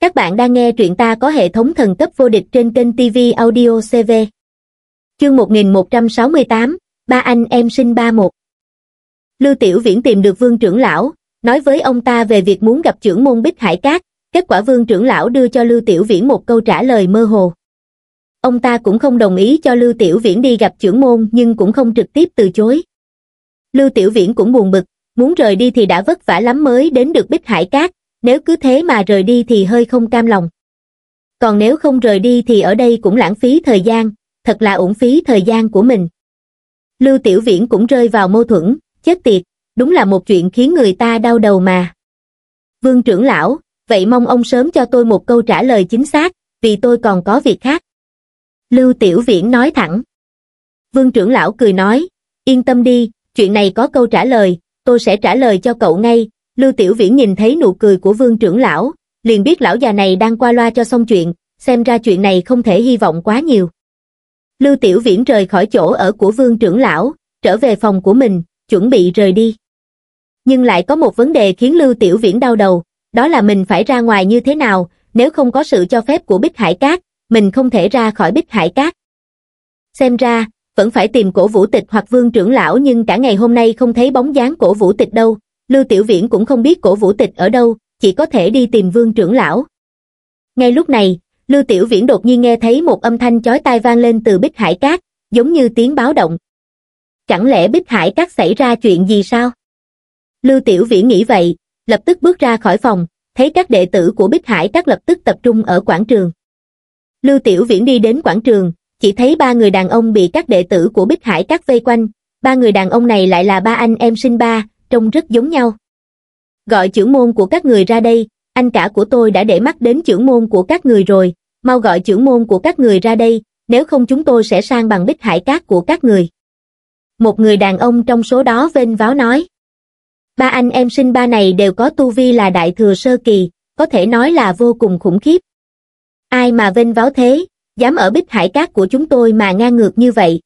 Các bạn đang nghe truyện ta có hệ thống thần cấp vô địch trên kênh TV Audio CV. Chương 1168, ba anh em sinh ba một. Lưu Tiểu Viễn tìm được vương trưởng lão, nói với ông ta về việc muốn gặp trưởng môn Bích Hải Cát, kết quả vương trưởng lão đưa cho Lưu Tiểu Viễn một câu trả lời mơ hồ. Ông ta cũng không đồng ý cho Lưu Tiểu Viễn đi gặp trưởng môn nhưng cũng không trực tiếp từ chối. Lưu Tiểu Viễn cũng buồn bực, muốn rời đi thì đã vất vả lắm mới đến được Bích Hải Cát, nếu cứ thế mà rời đi thì hơi không cam lòng. Còn nếu không rời đi thì ở đây cũng lãng phí thời gian, thật là uổng phí thời gian của mình. Lưu Tiểu Viễn cũng rơi vào mâu thuẫn, chết tiệt, đúng là một chuyện khiến người ta đau đầu mà. Vương trưởng lão, vậy mong ông sớm cho tôi một câu trả lời chính xác, vì tôi còn có việc khác. Lưu Tiểu Viễn nói thẳng. Vương trưởng lão cười nói, yên tâm đi, chuyện này có câu trả lời, tôi sẽ trả lời cho cậu ngay, Lưu Tiểu Viễn nhìn thấy nụ cười của vương trưởng lão, liền biết lão già này đang qua loa cho xong chuyện, xem ra chuyện này không thể hy vọng quá nhiều. Lưu Tiểu Viễn rời khỏi chỗ ở của vương trưởng lão, trở về phòng của mình, chuẩn bị rời đi. Nhưng lại có một vấn đề khiến Lưu Tiểu Viễn đau đầu, đó là mình phải ra ngoài như thế nào, nếu không có sự cho phép của Bích Hải Cát, mình không thể ra khỏi Bích Hải Cát. Xem ra, vẫn phải tìm cổ vũ tịch hoặc vương trưởng lão nhưng cả ngày hôm nay không thấy bóng dáng cổ vũ tịch đâu, Lưu Tiểu Viễn cũng không biết cổ vũ tịch ở đâu, chỉ có thể đi tìm vương trưởng lão. Ngay lúc này, Lưu Tiểu Viễn đột nhiên nghe thấy một âm thanh chói tai vang lên từ Bích Hải Cát, giống như tiếng báo động. Chẳng lẽ Bích Hải Cát xảy ra chuyện gì sao? Lưu Tiểu Viễn nghĩ vậy, lập tức bước ra khỏi phòng, thấy các đệ tử của Bích Hải Cát lập tức tập trung ở quảng trường. Lưu Tiểu Viễn đi đến quảng trường, chỉ thấy ba người đàn ông bị các đệ tử của Bích Hải Cát vây quanh, ba người đàn ông này lại là ba anh em sinh ba, trông rất giống nhau. Gọi trưởng môn của các người ra đây, anh cả của tôi đã để mắt đến trưởng môn của các người rồi, mau gọi trưởng môn của các người ra đây, nếu không chúng tôi sẽ sang bằng bích hải cát của các người. Một người đàn ông trong số đó vênh váo nói. Ba anh em sinh ba này đều có tu vi là đại thừa sơ kỳ, có thể nói là vô cùng khủng khiếp. Ai mà vênh váo thế, dám ở bích hải cát của chúng tôi mà ngang ngược như vậy.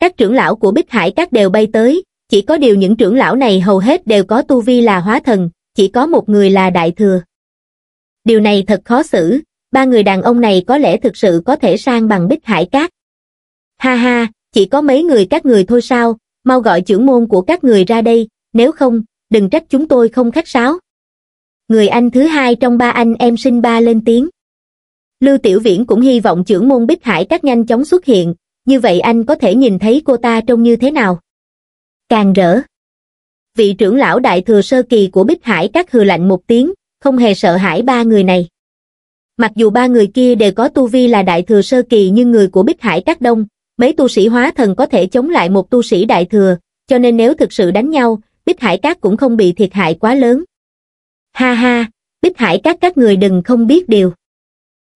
Các trưởng lão của bích hải cát đều bay tới, chỉ có điều những trưởng lão này hầu hết đều có tu vi là hóa thần, chỉ có một người là đại thừa. Điều này thật khó xử, ba người đàn ông này có lẽ thực sự có thể sang bằng bích hải cát. Ha ha, chỉ có mấy người các người thôi sao, mau gọi trưởng môn của các người ra đây, nếu không, đừng trách chúng tôi không khách sáo. Người anh thứ hai trong ba anh em sinh ba lên tiếng. Lưu Tiểu Viễn cũng hy vọng trưởng môn bích hải các nhanh chóng xuất hiện, như vậy anh có thể nhìn thấy cô ta trông như thế nào càng rỡ. Vị trưởng lão đại thừa sơ kỳ của Bích Hải các hừ lạnh một tiếng, không hề sợ hãi ba người này. Mặc dù ba người kia đều có tu vi là đại thừa sơ kỳ nhưng người của Bích Hải các đông, mấy tu sĩ hóa thần có thể chống lại một tu sĩ đại thừa, cho nên nếu thực sự đánh nhau, Bích Hải các cũng không bị thiệt hại quá lớn. Ha ha, Bích Hải các các người đừng không biết điều.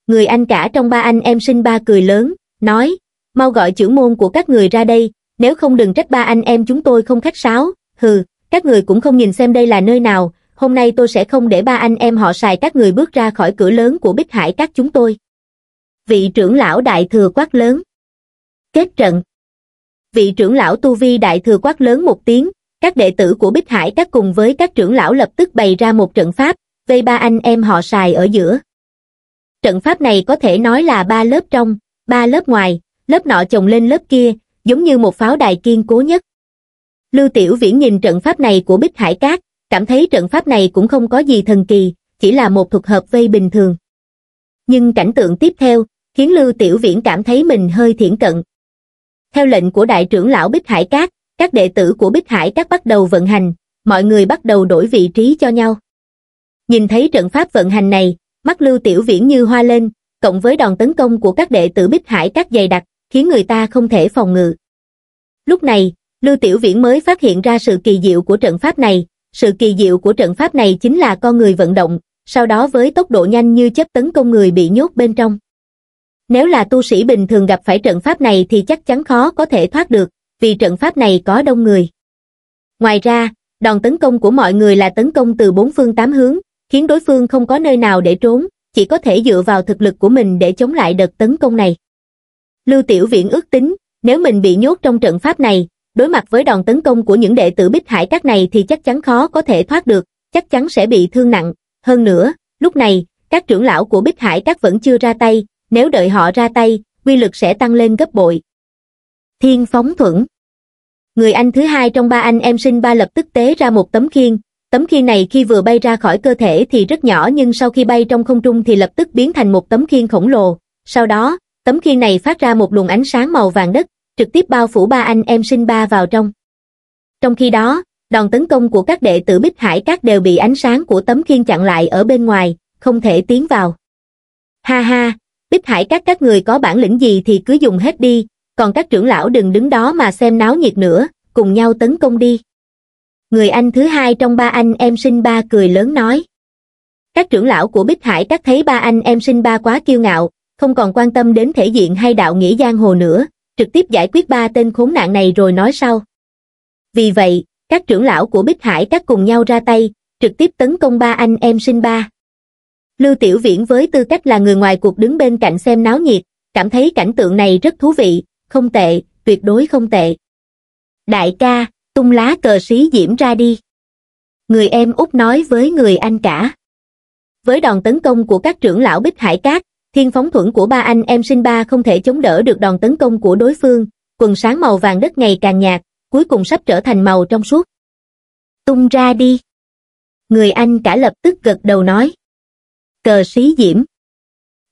Người anh cả trong ba anh em sinh ba cười lớn, nói, mau gọi trưởng môn của các người ra đây, nếu không đừng trách ba anh em chúng tôi không khách sáo, hừ, các người cũng không nhìn xem đây là nơi nào, hôm nay tôi sẽ không để ba anh em họ xài các người bước ra khỏi cửa lớn của Bích Hải các chúng tôi. Vị trưởng lão đại thừa quát lớn. Kết trận. Vị trưởng lão Tu Vi đại thừa quát lớn một tiếng, các đệ tử của Bích Hải các cùng với các trưởng lão lập tức bày ra một trận pháp, vây ba anh em họ xài ở giữa. Trận pháp này có thể nói là ba lớp trong, ba lớp ngoài, lớp nọ chồng lên lớp kia, giống như một pháo đài kiên cố nhất. Lưu Tiểu Viễn nhìn trận pháp này của Bích Hải Cát, cảm thấy trận pháp này cũng không có gì thần kỳ, chỉ là một thuật hợp vây bình thường. Nhưng cảnh tượng tiếp theo, khiến Lưu Tiểu Viễn cảm thấy mình hơi thiển cận. Theo lệnh của đại trưởng lão Bích Hải Cát, các đệ tử của Bích Hải Cát bắt đầu vận hành, mọi người bắt đầu đổi vị trí cho nhau. Nhìn thấy trận pháp vận hành này, mắt Lưu Tiểu Viễn như hoa lên, cộng với đòn tấn công của các đệ tử Bích Hải Cát dày đặc, khiến người ta không thể phòng ngự. Lúc này, Lưu Tiểu Viễn mới phát hiện ra sự kỳ diệu của trận pháp này, sự kỳ diệu của trận pháp này chính là con người vận động, sau đó với tốc độ nhanh như chấp tấn công người bị nhốt bên trong. Nếu là tu sĩ bình thường gặp phải trận pháp này thì chắc chắn khó có thể thoát được, vì trận pháp này có đông người. Ngoài ra, đòn tấn công của mọi người là tấn công từ bốn phương tám hướng, khiến đối phương không có nơi nào để trốn, chỉ có thể dựa vào thực lực của mình để chống lại đợt tấn công này. Lưu Tiểu Viễn ước tính, nếu mình bị nhốt trong trận pháp này, đối mặt với đòn tấn công của những đệ tử Bích Hải các này thì chắc chắn khó có thể thoát được, chắc chắn sẽ bị thương nặng. Hơn nữa, lúc này, các trưởng lão của Bích Hải các vẫn chưa ra tay, nếu đợi họ ra tay, quy lực sẽ tăng lên gấp bội. Thiên phóng thuẫn Người anh thứ hai trong ba anh em sinh ba lập tức tế ra một tấm khiên, tấm khiên này khi vừa bay ra khỏi cơ thể thì rất nhỏ nhưng sau khi bay trong không trung thì lập tức biến thành một tấm khiên khổng lồ, sau đó, Tấm khiên này phát ra một luồng ánh sáng màu vàng đất, trực tiếp bao phủ ba anh em sinh ba vào trong. Trong khi đó, đòn tấn công của các đệ tử Bích Hải Các đều bị ánh sáng của tấm khiên chặn lại ở bên ngoài, không thể tiến vào. Ha ha, Bích Hải Các các người có bản lĩnh gì thì cứ dùng hết đi, còn các trưởng lão đừng đứng đó mà xem náo nhiệt nữa, cùng nhau tấn công đi. Người anh thứ hai trong ba anh em sinh ba cười lớn nói. Các trưởng lão của Bích Hải Các thấy ba anh em sinh ba quá kiêu ngạo, không còn quan tâm đến thể diện hay đạo nghĩa giang hồ nữa, trực tiếp giải quyết ba tên khốn nạn này rồi nói sau. Vì vậy, các trưởng lão của Bích Hải các cùng nhau ra tay, trực tiếp tấn công ba anh em sinh ba. Lưu Tiểu Viễn với tư cách là người ngoài cuộc đứng bên cạnh xem náo nhiệt, cảm thấy cảnh tượng này rất thú vị, không tệ, tuyệt đối không tệ. Đại ca, tung lá cờ xí diễm ra đi. Người em út nói với người anh cả. Với đòn tấn công của các trưởng lão Bích Hải Cát, Thiên phóng thuẫn của ba anh em sinh ba không thể chống đỡ được đòn tấn công của đối phương, quần sáng màu vàng đất ngày càng nhạt, cuối cùng sắp trở thành màu trong suốt. Tung ra đi. Người anh cả lập tức gật đầu nói. Cờ xí diễm.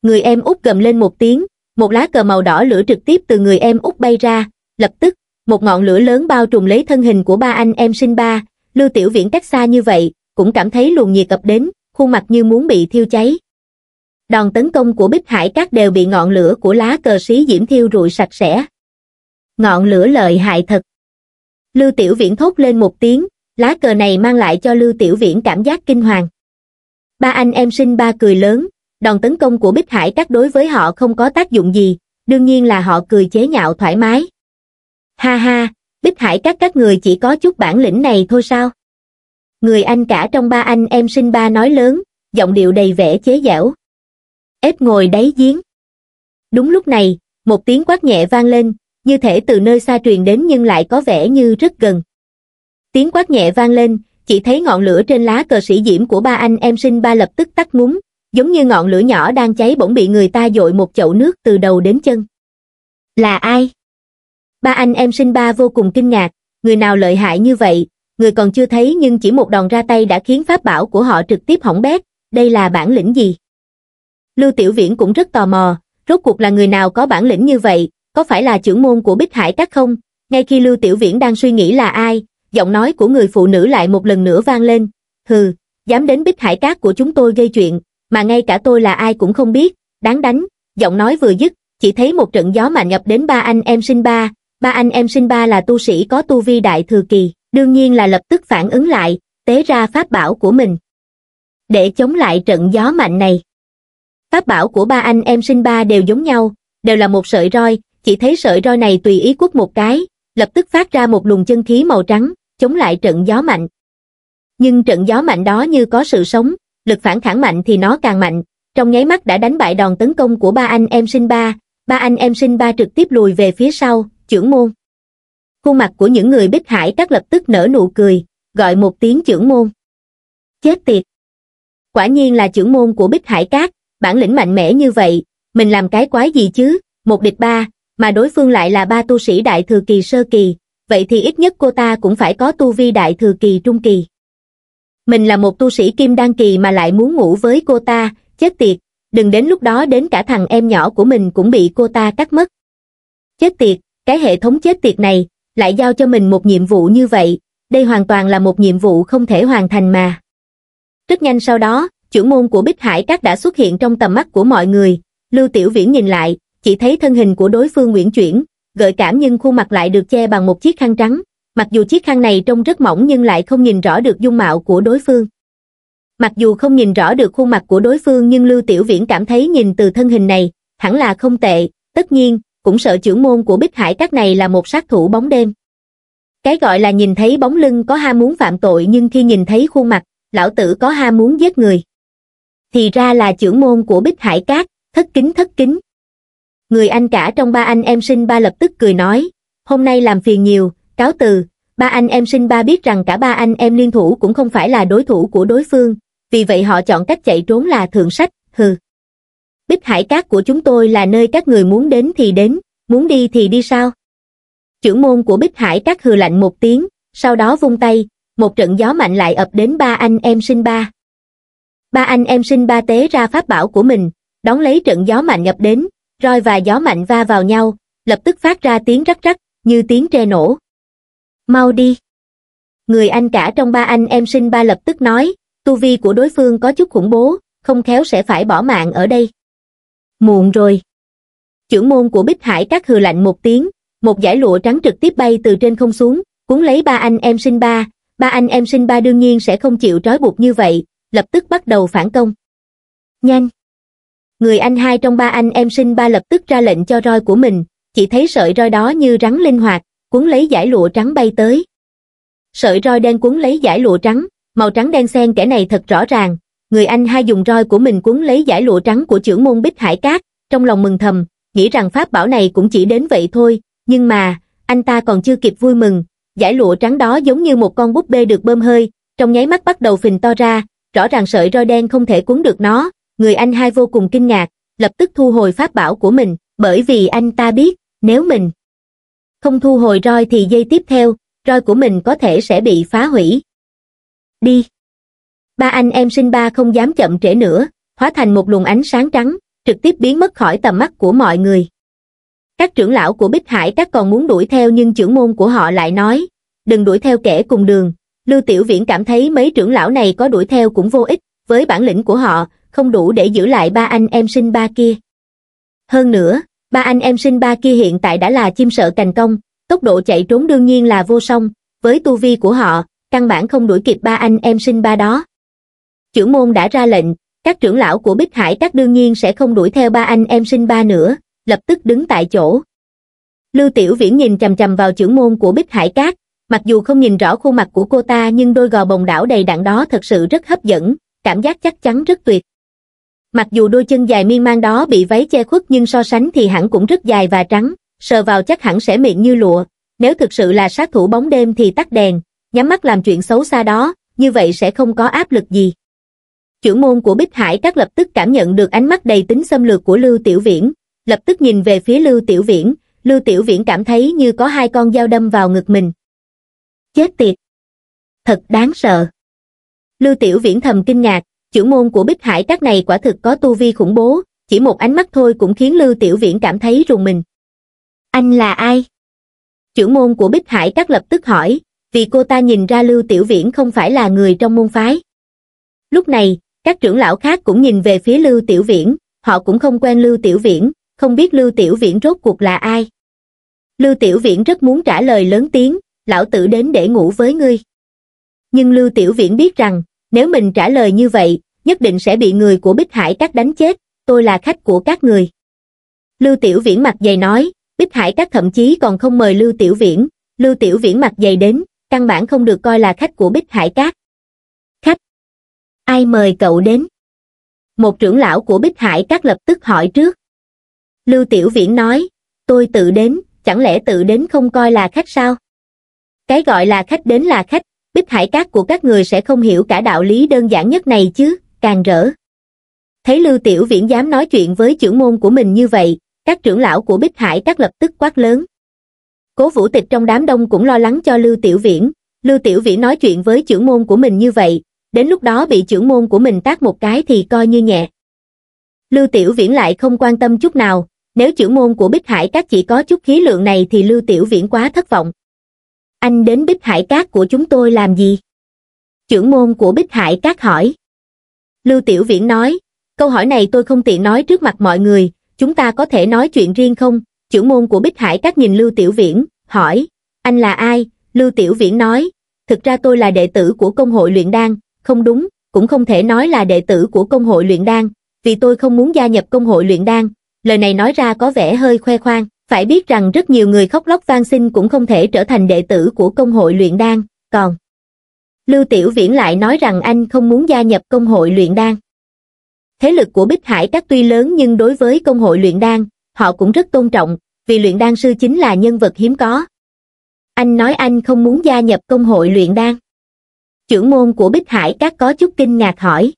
Người em út gầm lên một tiếng, một lá cờ màu đỏ lửa trực tiếp từ người em út bay ra, lập tức, một ngọn lửa lớn bao trùm lấy thân hình của ba anh em sinh ba, Lưu Tiểu Viễn cách xa như vậy, cũng cảm thấy luồng nhiệt cập đến, khuôn mặt như muốn bị thiêu cháy, đòn tấn công của Bích Hải Các đều bị ngọn lửa của lá cờ xí diễm thiêu rụi sạch sẽ. Ngọn lửa lợi hại thật. Lưu Tiểu Viễn thốt lên một tiếng, lá cờ này mang lại cho Lưu Tiểu Viễn cảm giác kinh hoàng. Ba anh em sinh ba cười lớn, đòn tấn công của Bích Hải Các đối với họ không có tác dụng gì, đương nhiên là họ cười chế nhạo thoải mái. Ha ha, Bích Hải Các các người chỉ có chút bản lĩnh này thôi sao? Người anh cả trong ba anh em sinh ba nói lớn, giọng điệu đầy vẻ chế giễu ép ngồi đáy giếng. Đúng lúc này, một tiếng quát nhẹ vang lên, như thể từ nơi xa truyền đến nhưng lại có vẻ như rất gần. Tiếng quát nhẹ vang lên, chỉ thấy ngọn lửa trên lá cờ sĩ diễm của ba anh em sinh ba lập tức tắt ngúng, giống như ngọn lửa nhỏ đang cháy bỗng bị người ta dội một chậu nước từ đầu đến chân. Là ai? Ba anh em sinh ba vô cùng kinh ngạc, người nào lợi hại như vậy, người còn chưa thấy nhưng chỉ một đòn ra tay đã khiến pháp bảo của họ trực tiếp hỏng bét, đây là bản lĩnh gì? Lưu Tiểu Viễn cũng rất tò mò, rốt cuộc là người nào có bản lĩnh như vậy, có phải là trưởng môn của Bích Hải Các không? Ngay khi Lưu Tiểu Viễn đang suy nghĩ là ai, giọng nói của người phụ nữ lại một lần nữa vang lên. Hừ, dám đến Bích Hải Các của chúng tôi gây chuyện, mà ngay cả tôi là ai cũng không biết, đáng đánh. Giọng nói vừa dứt, chỉ thấy một trận gió mạnh ngập đến ba anh em sinh ba. Ba anh em sinh ba là tu sĩ có tu vi đại thừa kỳ, đương nhiên là lập tức phản ứng lại, tế ra pháp bảo của mình. Để chống lại trận gió mạnh này. Pháp bảo của ba anh em sinh ba đều giống nhau, đều là một sợi roi, chỉ thấy sợi roi này tùy ý quất một cái, lập tức phát ra một luồng chân khí màu trắng, chống lại trận gió mạnh. Nhưng trận gió mạnh đó như có sự sống, lực phản kháng mạnh thì nó càng mạnh, trong nháy mắt đã đánh bại đòn tấn công của ba anh em sinh ba, ba anh em sinh ba trực tiếp lùi về phía sau, trưởng môn. Khuôn mặt của những người bích hải các lập tức nở nụ cười, gọi một tiếng trưởng môn. Chết tiệt! Quả nhiên là trưởng môn của bích hải các, bản lĩnh mạnh mẽ như vậy, mình làm cái quái gì chứ, một địch ba, mà đối phương lại là ba tu sĩ đại thừa kỳ sơ kỳ, vậy thì ít nhất cô ta cũng phải có tu vi đại thừa kỳ trung kỳ. Mình là một tu sĩ kim đan kỳ mà lại muốn ngủ với cô ta, chết tiệt, đừng đến lúc đó đến cả thằng em nhỏ của mình cũng bị cô ta cắt mất. Chết tiệt, cái hệ thống chết tiệt này, lại giao cho mình một nhiệm vụ như vậy, đây hoàn toàn là một nhiệm vụ không thể hoàn thành mà. Rất nhanh sau đó, trưởng môn của Bích Hải Các đã xuất hiện trong tầm mắt của mọi người, Lưu Tiểu Viễn nhìn lại, chỉ thấy thân hình của đối phương nguyễn chuyển, gợi cảm nhưng khuôn mặt lại được che bằng một chiếc khăn trắng, mặc dù chiếc khăn này trông rất mỏng nhưng lại không nhìn rõ được dung mạo của đối phương. Mặc dù không nhìn rõ được khuôn mặt của đối phương nhưng Lưu Tiểu Viễn cảm thấy nhìn từ thân hình này, hẳn là không tệ, tất nhiên, cũng sợ trưởng môn của Bích Hải Các này là một sát thủ bóng đêm. Cái gọi là nhìn thấy bóng lưng có ham muốn phạm tội nhưng khi nhìn thấy khuôn mặt, lão tử có ham muốn giết người thì ra là trưởng môn của bích hải cát thất kính thất kính người anh cả trong ba anh em sinh ba lập tức cười nói hôm nay làm phiền nhiều cáo từ ba anh em sinh ba biết rằng cả ba anh em liên thủ cũng không phải là đối thủ của đối phương vì vậy họ chọn cách chạy trốn là thượng sách hừ bích hải cát của chúng tôi là nơi các người muốn đến thì đến muốn đi thì đi sao trưởng môn của bích hải cát hừ lạnh một tiếng sau đó vung tay một trận gió mạnh lại ập đến ba anh em sinh ba Ba anh em sinh ba tế ra pháp bảo của mình, đón lấy trận gió mạnh nhập đến, roi và gió mạnh va vào nhau, lập tức phát ra tiếng rắc rắc, như tiếng tre nổ. Mau đi! Người anh cả trong ba anh em sinh ba lập tức nói, tu vi của đối phương có chút khủng bố, không khéo sẽ phải bỏ mạng ở đây. Muộn rồi! Chưởng môn của Bích Hải các hừ lạnh một tiếng, một giải lụa trắng trực tiếp bay từ trên không xuống, cuốn lấy ba anh em sinh ba, ba anh em sinh ba đương nhiên sẽ không chịu trói buộc như vậy, lập tức bắt đầu phản công nhanh người anh hai trong ba anh em sinh ba lập tức ra lệnh cho roi của mình chỉ thấy sợi roi đó như rắn linh hoạt cuốn lấy giải lụa trắng bay tới sợi roi đen cuốn lấy giải lụa trắng màu trắng đen xen kẻ này thật rõ ràng người anh hai dùng roi của mình cuốn lấy giải lụa trắng của trưởng môn bích hải cát trong lòng mừng thầm nghĩ rằng pháp bảo này cũng chỉ đến vậy thôi nhưng mà anh ta còn chưa kịp vui mừng giải lụa trắng đó giống như một con búp bê được bơm hơi trong nháy mắt bắt đầu phình to ra rõ ràng sợi roi đen không thể cuốn được nó, người anh hai vô cùng kinh ngạc, lập tức thu hồi pháp bảo của mình, bởi vì anh ta biết, nếu mình không thu hồi roi thì dây tiếp theo, roi của mình có thể sẽ bị phá hủy. Đi! Ba anh em sinh ba không dám chậm trễ nữa, hóa thành một luồng ánh sáng trắng, trực tiếp biến mất khỏi tầm mắt của mọi người. Các trưởng lão của Bích Hải các còn muốn đuổi theo nhưng trưởng môn của họ lại nói, đừng đuổi theo kẻ cùng đường, Lưu Tiểu Viễn cảm thấy mấy trưởng lão này có đuổi theo cũng vô ích, với bản lĩnh của họ, không đủ để giữ lại ba anh em sinh ba kia. Hơn nữa, ba anh em sinh ba kia hiện tại đã là chim sợ cành công, tốc độ chạy trốn đương nhiên là vô song, với tu vi của họ, căn bản không đuổi kịp ba anh em sinh ba đó. Trưởng môn đã ra lệnh, các trưởng lão của Bích Hải các đương nhiên sẽ không đuổi theo ba anh em sinh ba nữa, lập tức đứng tại chỗ. Lưu Tiểu Viễn nhìn chầm chầm vào trưởng môn của Bích Hải Cát, mặc dù không nhìn rõ khuôn mặt của cô ta nhưng đôi gò bồng đảo đầy đặn đó thật sự rất hấp dẫn cảm giác chắc chắn rất tuyệt mặc dù đôi chân dài miên man đó bị váy che khuất nhưng so sánh thì hẳn cũng rất dài và trắng sờ vào chắc hẳn sẽ miệng như lụa nếu thực sự là sát thủ bóng đêm thì tắt đèn nhắm mắt làm chuyện xấu xa đó như vậy sẽ không có áp lực gì trưởng môn của bích hải các lập tức cảm nhận được ánh mắt đầy tính xâm lược của lưu tiểu viễn lập tức nhìn về phía lưu tiểu viễn lưu tiểu viễn cảm thấy như có hai con dao đâm vào ngực mình chết tiệt thật đáng sợ lưu tiểu viễn thầm kinh ngạc chữ môn của bích hải các này quả thực có tu vi khủng bố chỉ một ánh mắt thôi cũng khiến lưu tiểu viễn cảm thấy rùng mình anh là ai chữ môn của bích hải các lập tức hỏi vì cô ta nhìn ra lưu tiểu viễn không phải là người trong môn phái lúc này các trưởng lão khác cũng nhìn về phía lưu tiểu viễn họ cũng không quen lưu tiểu viễn không biết lưu tiểu viễn rốt cuộc là ai lưu tiểu viễn rất muốn trả lời lớn tiếng lão tử đến để ngủ với ngươi. Nhưng Lưu Tiểu Viễn biết rằng, nếu mình trả lời như vậy, nhất định sẽ bị người của Bích Hải các đánh chết, tôi là khách của các người. Lưu Tiểu Viễn mặt dày nói, Bích Hải các thậm chí còn không mời Lưu Tiểu Viễn, Lưu Tiểu Viễn mặt dày đến, căn bản không được coi là khách của Bích Hải các. Khách? Ai mời cậu đến? Một trưởng lão của Bích Hải các lập tức hỏi trước. Lưu Tiểu Viễn nói, tôi tự đến, chẳng lẽ tự đến không coi là khách sao? cái gọi là khách đến là khách, bích hải cát của các người sẽ không hiểu cả đạo lý đơn giản nhất này chứ, càng rỡ. Thấy Lưu Tiểu Viễn dám nói chuyện với trưởng môn của mình như vậy, các trưởng lão của bích hải các lập tức quát lớn. Cố vũ tịch trong đám đông cũng lo lắng cho Lưu Tiểu Viễn, Lưu Tiểu Viễn nói chuyện với trưởng môn của mình như vậy, đến lúc đó bị trưởng môn của mình tác một cái thì coi như nhẹ. Lưu Tiểu Viễn lại không quan tâm chút nào, nếu trưởng môn của Bích Hải các chỉ có chút khí lượng này thì Lưu Tiểu Viễn quá thất vọng anh đến bích hải cát của chúng tôi làm gì? Trưởng môn của bích hải cát hỏi. Lưu Tiểu Viễn nói, câu hỏi này tôi không tiện nói trước mặt mọi người, chúng ta có thể nói chuyện riêng không? Trưởng môn của bích hải cát nhìn Lưu Tiểu Viễn, hỏi, anh là ai? Lưu Tiểu Viễn nói, thực ra tôi là đệ tử của công hội luyện đan, không đúng, cũng không thể nói là đệ tử của công hội luyện đan, vì tôi không muốn gia nhập công hội luyện đan. Lời này nói ra có vẻ hơi khoe khoang. Phải biết rằng rất nhiều người khóc lóc van xin cũng không thể trở thành đệ tử của công hội luyện đan, còn Lưu Tiểu Viễn lại nói rằng anh không muốn gia nhập công hội luyện đan. Thế lực của Bích Hải các tuy lớn nhưng đối với công hội luyện đan, họ cũng rất tôn trọng, vì luyện đan sư chính là nhân vật hiếm có. Anh nói anh không muốn gia nhập công hội luyện đan. Trưởng môn của Bích Hải các có chút kinh ngạc hỏi.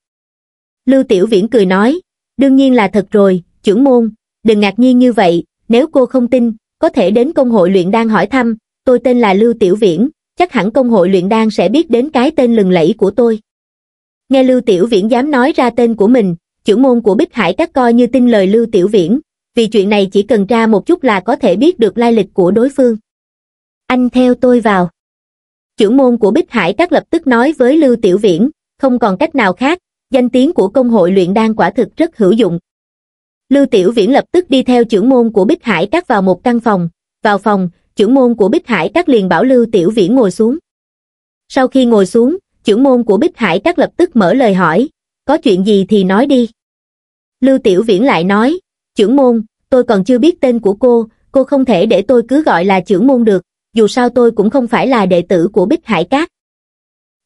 Lưu Tiểu Viễn cười nói, đương nhiên là thật rồi, trưởng môn, đừng ngạc nhiên như vậy, nếu cô không tin, có thể đến công hội luyện đan hỏi thăm, tôi tên là Lưu Tiểu Viễn, chắc hẳn công hội luyện đan sẽ biết đến cái tên lừng lẫy của tôi. Nghe Lưu Tiểu Viễn dám nói ra tên của mình, chủ môn của Bích Hải các coi như tin lời Lưu Tiểu Viễn, vì chuyện này chỉ cần tra một chút là có thể biết được lai lịch của đối phương. Anh theo tôi vào. Chủ môn của Bích Hải các lập tức nói với Lưu Tiểu Viễn, không còn cách nào khác, danh tiếng của công hội luyện đan quả thực rất hữu dụng, lưu tiểu viễn lập tức đi theo trưởng môn của bích hải các vào một căn phòng vào phòng trưởng môn của bích hải các liền bảo lưu tiểu viễn ngồi xuống sau khi ngồi xuống trưởng môn của bích hải các lập tức mở lời hỏi có chuyện gì thì nói đi lưu tiểu viễn lại nói trưởng môn tôi còn chưa biết tên của cô cô không thể để tôi cứ gọi là trưởng môn được dù sao tôi cũng không phải là đệ tử của bích hải các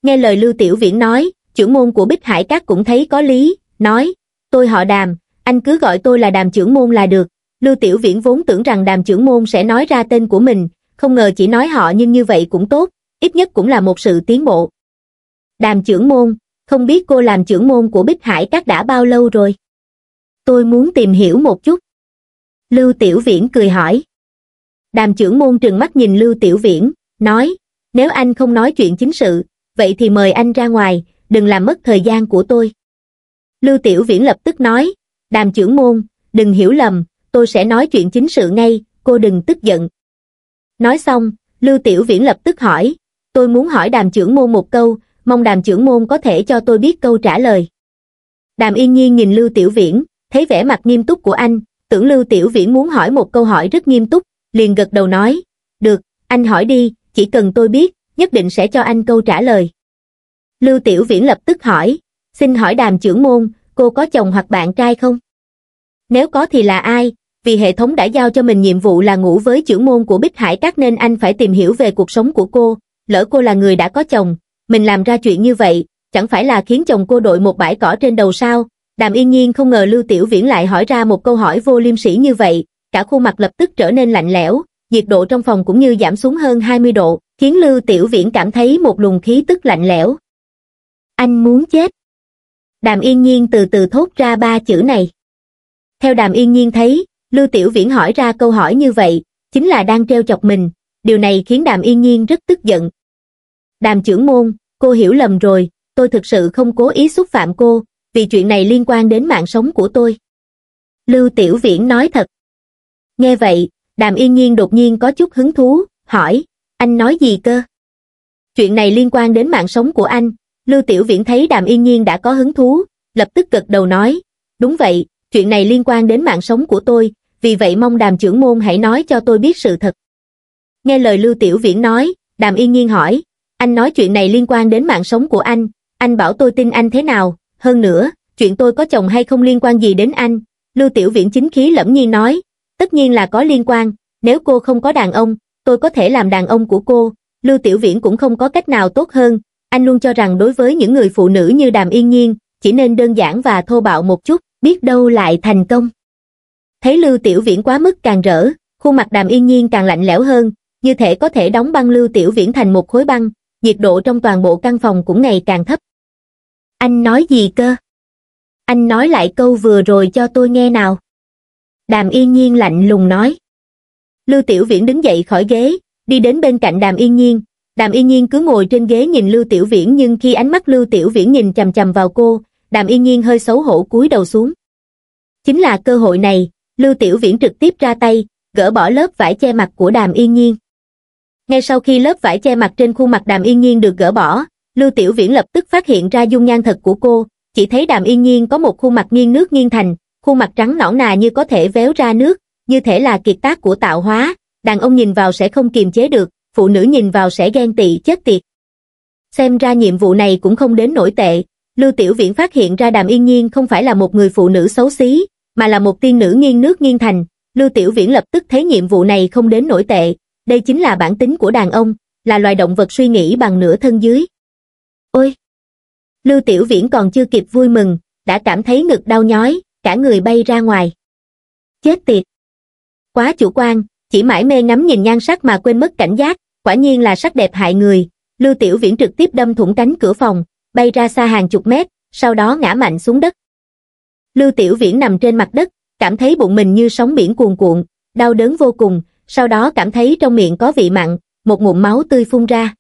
nghe lời lưu tiểu viễn nói trưởng môn của bích hải các cũng thấy có lý nói tôi họ đàm anh cứ gọi tôi là đàm trưởng môn là được. Lưu Tiểu Viễn vốn tưởng rằng đàm trưởng môn sẽ nói ra tên của mình, không ngờ chỉ nói họ nhưng như vậy cũng tốt, ít nhất cũng là một sự tiến bộ. Đàm trưởng môn, không biết cô làm trưởng môn của Bích Hải Các đã bao lâu rồi? Tôi muốn tìm hiểu một chút. Lưu Tiểu Viễn cười hỏi. Đàm trưởng môn trừng mắt nhìn Lưu Tiểu Viễn, nói, nếu anh không nói chuyện chính sự, vậy thì mời anh ra ngoài, đừng làm mất thời gian của tôi. Lưu Tiểu Viễn lập tức nói, đàm trưởng môn, đừng hiểu lầm, tôi sẽ nói chuyện chính sự ngay, cô đừng tức giận. Nói xong, Lưu Tiểu Viễn lập tức hỏi, tôi muốn hỏi đàm trưởng môn một câu, mong đàm trưởng môn có thể cho tôi biết câu trả lời. Đàm yên nhiên nhìn Lưu Tiểu Viễn, thấy vẻ mặt nghiêm túc của anh, tưởng Lưu Tiểu Viễn muốn hỏi một câu hỏi rất nghiêm túc, liền gật đầu nói, được, anh hỏi đi, chỉ cần tôi biết, nhất định sẽ cho anh câu trả lời. Lưu Tiểu Viễn lập tức hỏi, xin hỏi đàm trưởng môn, cô có chồng hoặc bạn trai không? Nếu có thì là ai? Vì hệ thống đã giao cho mình nhiệm vụ là ngủ với trưởng môn của Bích Hải Các nên anh phải tìm hiểu về cuộc sống của cô. Lỡ cô là người đã có chồng, mình làm ra chuyện như vậy, chẳng phải là khiến chồng cô đội một bãi cỏ trên đầu sao? Đàm Yên Nhiên không ngờ Lưu Tiểu Viễn lại hỏi ra một câu hỏi vô liêm sỉ như vậy, cả khuôn mặt lập tức trở nên lạnh lẽo, nhiệt độ trong phòng cũng như giảm xuống hơn 20 độ, khiến Lưu Tiểu Viễn cảm thấy một luồng khí tức lạnh lẽo. Anh muốn chết đàm yên nhiên từ từ thốt ra ba chữ này. Theo đàm yên nhiên thấy, Lưu Tiểu Viễn hỏi ra câu hỏi như vậy, chính là đang treo chọc mình, điều này khiến đàm yên nhiên rất tức giận. Đàm trưởng môn, cô hiểu lầm rồi, tôi thực sự không cố ý xúc phạm cô, vì chuyện này liên quan đến mạng sống của tôi. Lưu Tiểu Viễn nói thật. Nghe vậy, đàm yên nhiên đột nhiên có chút hứng thú, hỏi, anh nói gì cơ? Chuyện này liên quan đến mạng sống của anh, Lưu Tiểu Viễn thấy Đàm Yên Nhiên đã có hứng thú, lập tức gật đầu nói, đúng vậy, chuyện này liên quan đến mạng sống của tôi, vì vậy mong Đàm trưởng môn hãy nói cho tôi biết sự thật. Nghe lời Lưu Tiểu Viễn nói, Đàm Yên Nhiên hỏi, anh nói chuyện này liên quan đến mạng sống của anh, anh bảo tôi tin anh thế nào, hơn nữa, chuyện tôi có chồng hay không liên quan gì đến anh, Lưu Tiểu Viễn chính khí lẫm nhiên nói, tất nhiên là có liên quan, nếu cô không có đàn ông, tôi có thể làm đàn ông của cô, Lưu Tiểu Viễn cũng không có cách nào tốt hơn, anh luôn cho rằng đối với những người phụ nữ như đàm yên nhiên, chỉ nên đơn giản và thô bạo một chút, biết đâu lại thành công. Thấy Lưu Tiểu Viễn quá mức càng rỡ, khuôn mặt đàm yên nhiên càng lạnh lẽo hơn, như thể có thể đóng băng Lưu Tiểu Viễn thành một khối băng, nhiệt độ trong toàn bộ căn phòng cũng ngày càng thấp. Anh nói gì cơ? Anh nói lại câu vừa rồi cho tôi nghe nào. Đàm yên nhiên lạnh lùng nói. Lưu Tiểu Viễn đứng dậy khỏi ghế, đi đến bên cạnh đàm yên nhiên, đàm y nhiên cứ ngồi trên ghế nhìn lưu tiểu viễn nhưng khi ánh mắt lưu tiểu viễn nhìn chằm chằm vào cô đàm y nhiên hơi xấu hổ cúi đầu xuống chính là cơ hội này lưu tiểu viễn trực tiếp ra tay gỡ bỏ lớp vải che mặt của đàm y nhiên ngay sau khi lớp vải che mặt trên khuôn mặt đàm y nhiên được gỡ bỏ lưu tiểu viễn lập tức phát hiện ra dung nhan thật của cô chỉ thấy đàm y nhiên có một khuôn mặt nghiêng nước nghiêng thành khuôn mặt trắng nõn nà như có thể véo ra nước như thể là kiệt tác của tạo hóa đàn ông nhìn vào sẽ không kiềm chế được phụ nữ nhìn vào sẽ ghen tị chết tiệt. Xem ra nhiệm vụ này cũng không đến nổi tệ, Lưu Tiểu Viễn phát hiện ra Đàm Yên Nhiên không phải là một người phụ nữ xấu xí, mà là một tiên nữ nghiêng nước nghiêng thành. Lưu Tiểu Viễn lập tức thấy nhiệm vụ này không đến nổi tệ, đây chính là bản tính của đàn ông, là loài động vật suy nghĩ bằng nửa thân dưới. Ôi! Lưu Tiểu Viễn còn chưa kịp vui mừng, đã cảm thấy ngực đau nhói, cả người bay ra ngoài. Chết tiệt! Quá chủ quan, chỉ mãi mê ngắm nhìn nhan sắc mà quên mất cảnh giác, quả nhiên là sắc đẹp hại người, Lưu Tiểu Viễn trực tiếp đâm thủng cánh cửa phòng, bay ra xa hàng chục mét, sau đó ngã mạnh xuống đất. Lưu Tiểu Viễn nằm trên mặt đất, cảm thấy bụng mình như sóng biển cuồn cuộn, đau đớn vô cùng, sau đó cảm thấy trong miệng có vị mặn, một ngụm máu tươi phun ra.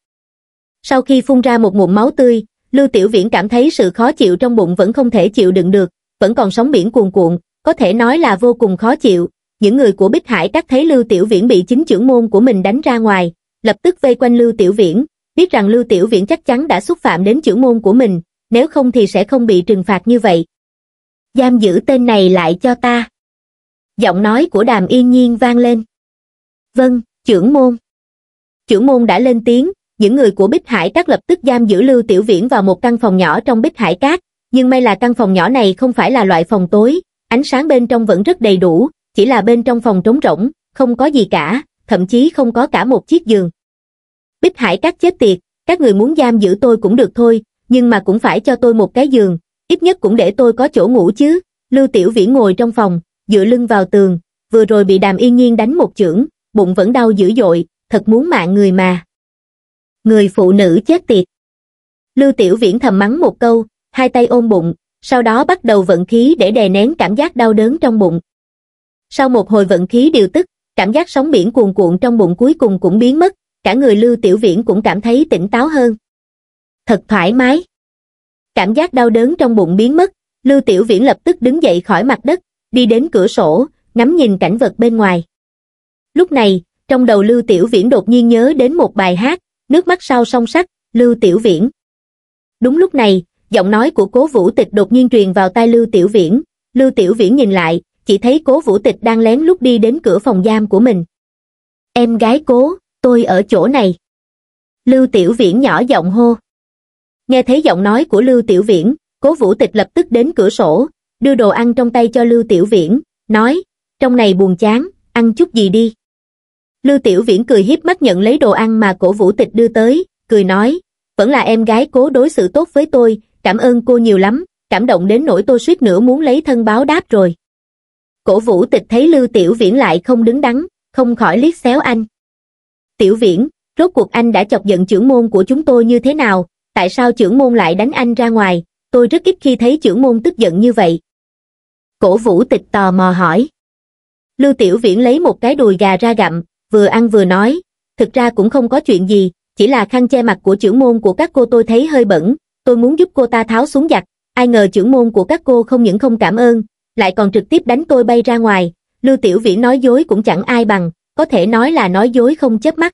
Sau khi phun ra một ngụm máu tươi, Lưu Tiểu Viễn cảm thấy sự khó chịu trong bụng vẫn không thể chịu đựng được, vẫn còn sóng biển cuồn cuộn, có thể nói là vô cùng khó chịu. Những người của Bích Hải các thấy Lưu Tiểu Viễn bị chính trưởng môn của mình đánh ra ngoài, lập tức vây quanh Lưu Tiểu Viễn, biết rằng Lưu Tiểu Viễn chắc chắn đã xúc phạm đến chữ môn của mình, nếu không thì sẽ không bị trừng phạt như vậy. Giam giữ tên này lại cho ta. Giọng nói của đàm yên nhiên vang lên. Vâng, trưởng môn. Trưởng môn đã lên tiếng, những người của Bích Hải Các lập tức giam giữ Lưu Tiểu Viễn vào một căn phòng nhỏ trong Bích Hải cát nhưng may là căn phòng nhỏ này không phải là loại phòng tối, ánh sáng bên trong vẫn rất đầy đủ, chỉ là bên trong phòng trống rỗng, không có gì cả, thậm chí không có cả một chiếc giường. Bích Hải các chết tiệt, các người muốn giam giữ tôi cũng được thôi, nhưng mà cũng phải cho tôi một cái giường, ít nhất cũng để tôi có chỗ ngủ chứ. Lưu Tiểu Viễn ngồi trong phòng, dựa lưng vào tường, vừa rồi bị Đàm Yên Nhiên đánh một chưởng, bụng vẫn đau dữ dội, thật muốn mạng người mà. Người phụ nữ chết tiệt. Lưu Tiểu Viễn thầm mắng một câu, hai tay ôm bụng, sau đó bắt đầu vận khí để đè nén cảm giác đau đớn trong bụng. Sau một hồi vận khí điều tức, cảm giác sóng biển cuồn cuộn trong bụng cuối cùng cũng biến mất, cả người Lưu Tiểu Viễn cũng cảm thấy tỉnh táo hơn. Thật thoải mái. Cảm giác đau đớn trong bụng biến mất, Lưu Tiểu Viễn lập tức đứng dậy khỏi mặt đất, đi đến cửa sổ, ngắm nhìn cảnh vật bên ngoài. Lúc này, trong đầu Lưu Tiểu Viễn đột nhiên nhớ đến một bài hát, nước mắt sau song sắc Lưu Tiểu Viễn. Đúng lúc này, giọng nói của cố vũ tịch đột nhiên truyền vào tai Lưu Tiểu Viễn, Lưu Tiểu Viễn nhìn lại, chỉ thấy cố vũ tịch đang lén lúc đi đến cửa phòng giam của mình. Em gái cố, tôi ở chỗ này. Lưu Tiểu Viễn nhỏ giọng hô. Nghe thấy giọng nói của Lưu Tiểu Viễn, cố vũ tịch lập tức đến cửa sổ, đưa đồ ăn trong tay cho Lưu Tiểu Viễn, nói, trong này buồn chán, ăn chút gì đi. Lưu Tiểu Viễn cười hiếp mắt nhận lấy đồ ăn mà cổ vũ tịch đưa tới, cười nói, vẫn là em gái cố đối xử tốt với tôi, cảm ơn cô nhiều lắm, cảm động đến nỗi tôi suýt nữa muốn lấy thân báo đáp rồi cổ vũ tịch thấy lưu tiểu viễn lại không đứng đắn không khỏi liếc xéo anh tiểu viễn rốt cuộc anh đã chọc giận trưởng môn của chúng tôi như thế nào tại sao trưởng môn lại đánh anh ra ngoài tôi rất ít khi thấy trưởng môn tức giận như vậy cổ vũ tịch tò mò hỏi lưu tiểu viễn lấy một cái đùi gà ra gặm vừa ăn vừa nói thực ra cũng không có chuyện gì chỉ là khăn che mặt của trưởng môn của các cô tôi thấy hơi bẩn tôi muốn giúp cô ta tháo xuống giặt ai ngờ trưởng môn của các cô không những không cảm ơn lại còn trực tiếp đánh tôi bay ra ngoài, Lưu Tiểu Viễn nói dối cũng chẳng ai bằng, có thể nói là nói dối không chớp mắt.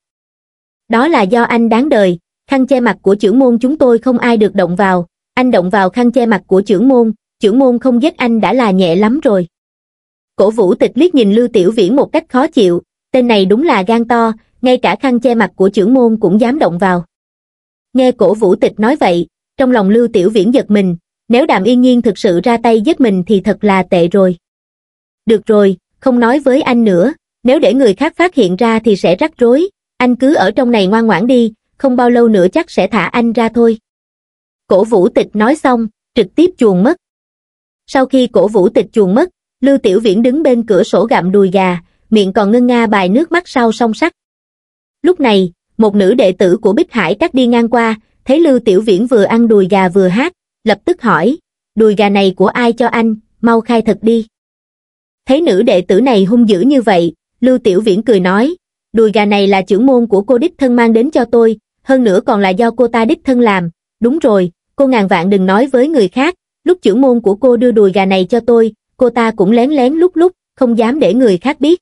Đó là do anh đáng đời, khăn che mặt của trưởng môn chúng tôi không ai được động vào, anh động vào khăn che mặt của trưởng môn, trưởng môn không giết anh đã là nhẹ lắm rồi. Cổ vũ tịch liếc nhìn Lưu Tiểu Viễn một cách khó chịu, tên này đúng là gan to, ngay cả khăn che mặt của trưởng môn cũng dám động vào. Nghe cổ vũ tịch nói vậy, trong lòng Lưu Tiểu Viễn giật mình, nếu đàm yên nhiên thực sự ra tay giết mình thì thật là tệ rồi được rồi không nói với anh nữa nếu để người khác phát hiện ra thì sẽ rắc rối anh cứ ở trong này ngoan ngoãn đi không bao lâu nữa chắc sẽ thả anh ra thôi cổ vũ tịch nói xong trực tiếp chuồn mất sau khi cổ vũ tịch chuồn mất lưu tiểu viễn đứng bên cửa sổ gặm đùi gà miệng còn ngân nga bài nước mắt sau song sắc. lúc này một nữ đệ tử của bích hải cắt đi ngang qua thấy lưu tiểu viễn vừa ăn đùi gà vừa hát lập tức hỏi đùi gà này của ai cho anh mau khai thật đi thấy nữ đệ tử này hung dữ như vậy lưu tiểu viễn cười nói đùi gà này là trưởng môn của cô đích thân mang đến cho tôi hơn nữa còn là do cô ta đích thân làm đúng rồi cô ngàn vạn đừng nói với người khác lúc trưởng môn của cô đưa đùi gà này cho tôi cô ta cũng lén lén lúc lúc không dám để người khác biết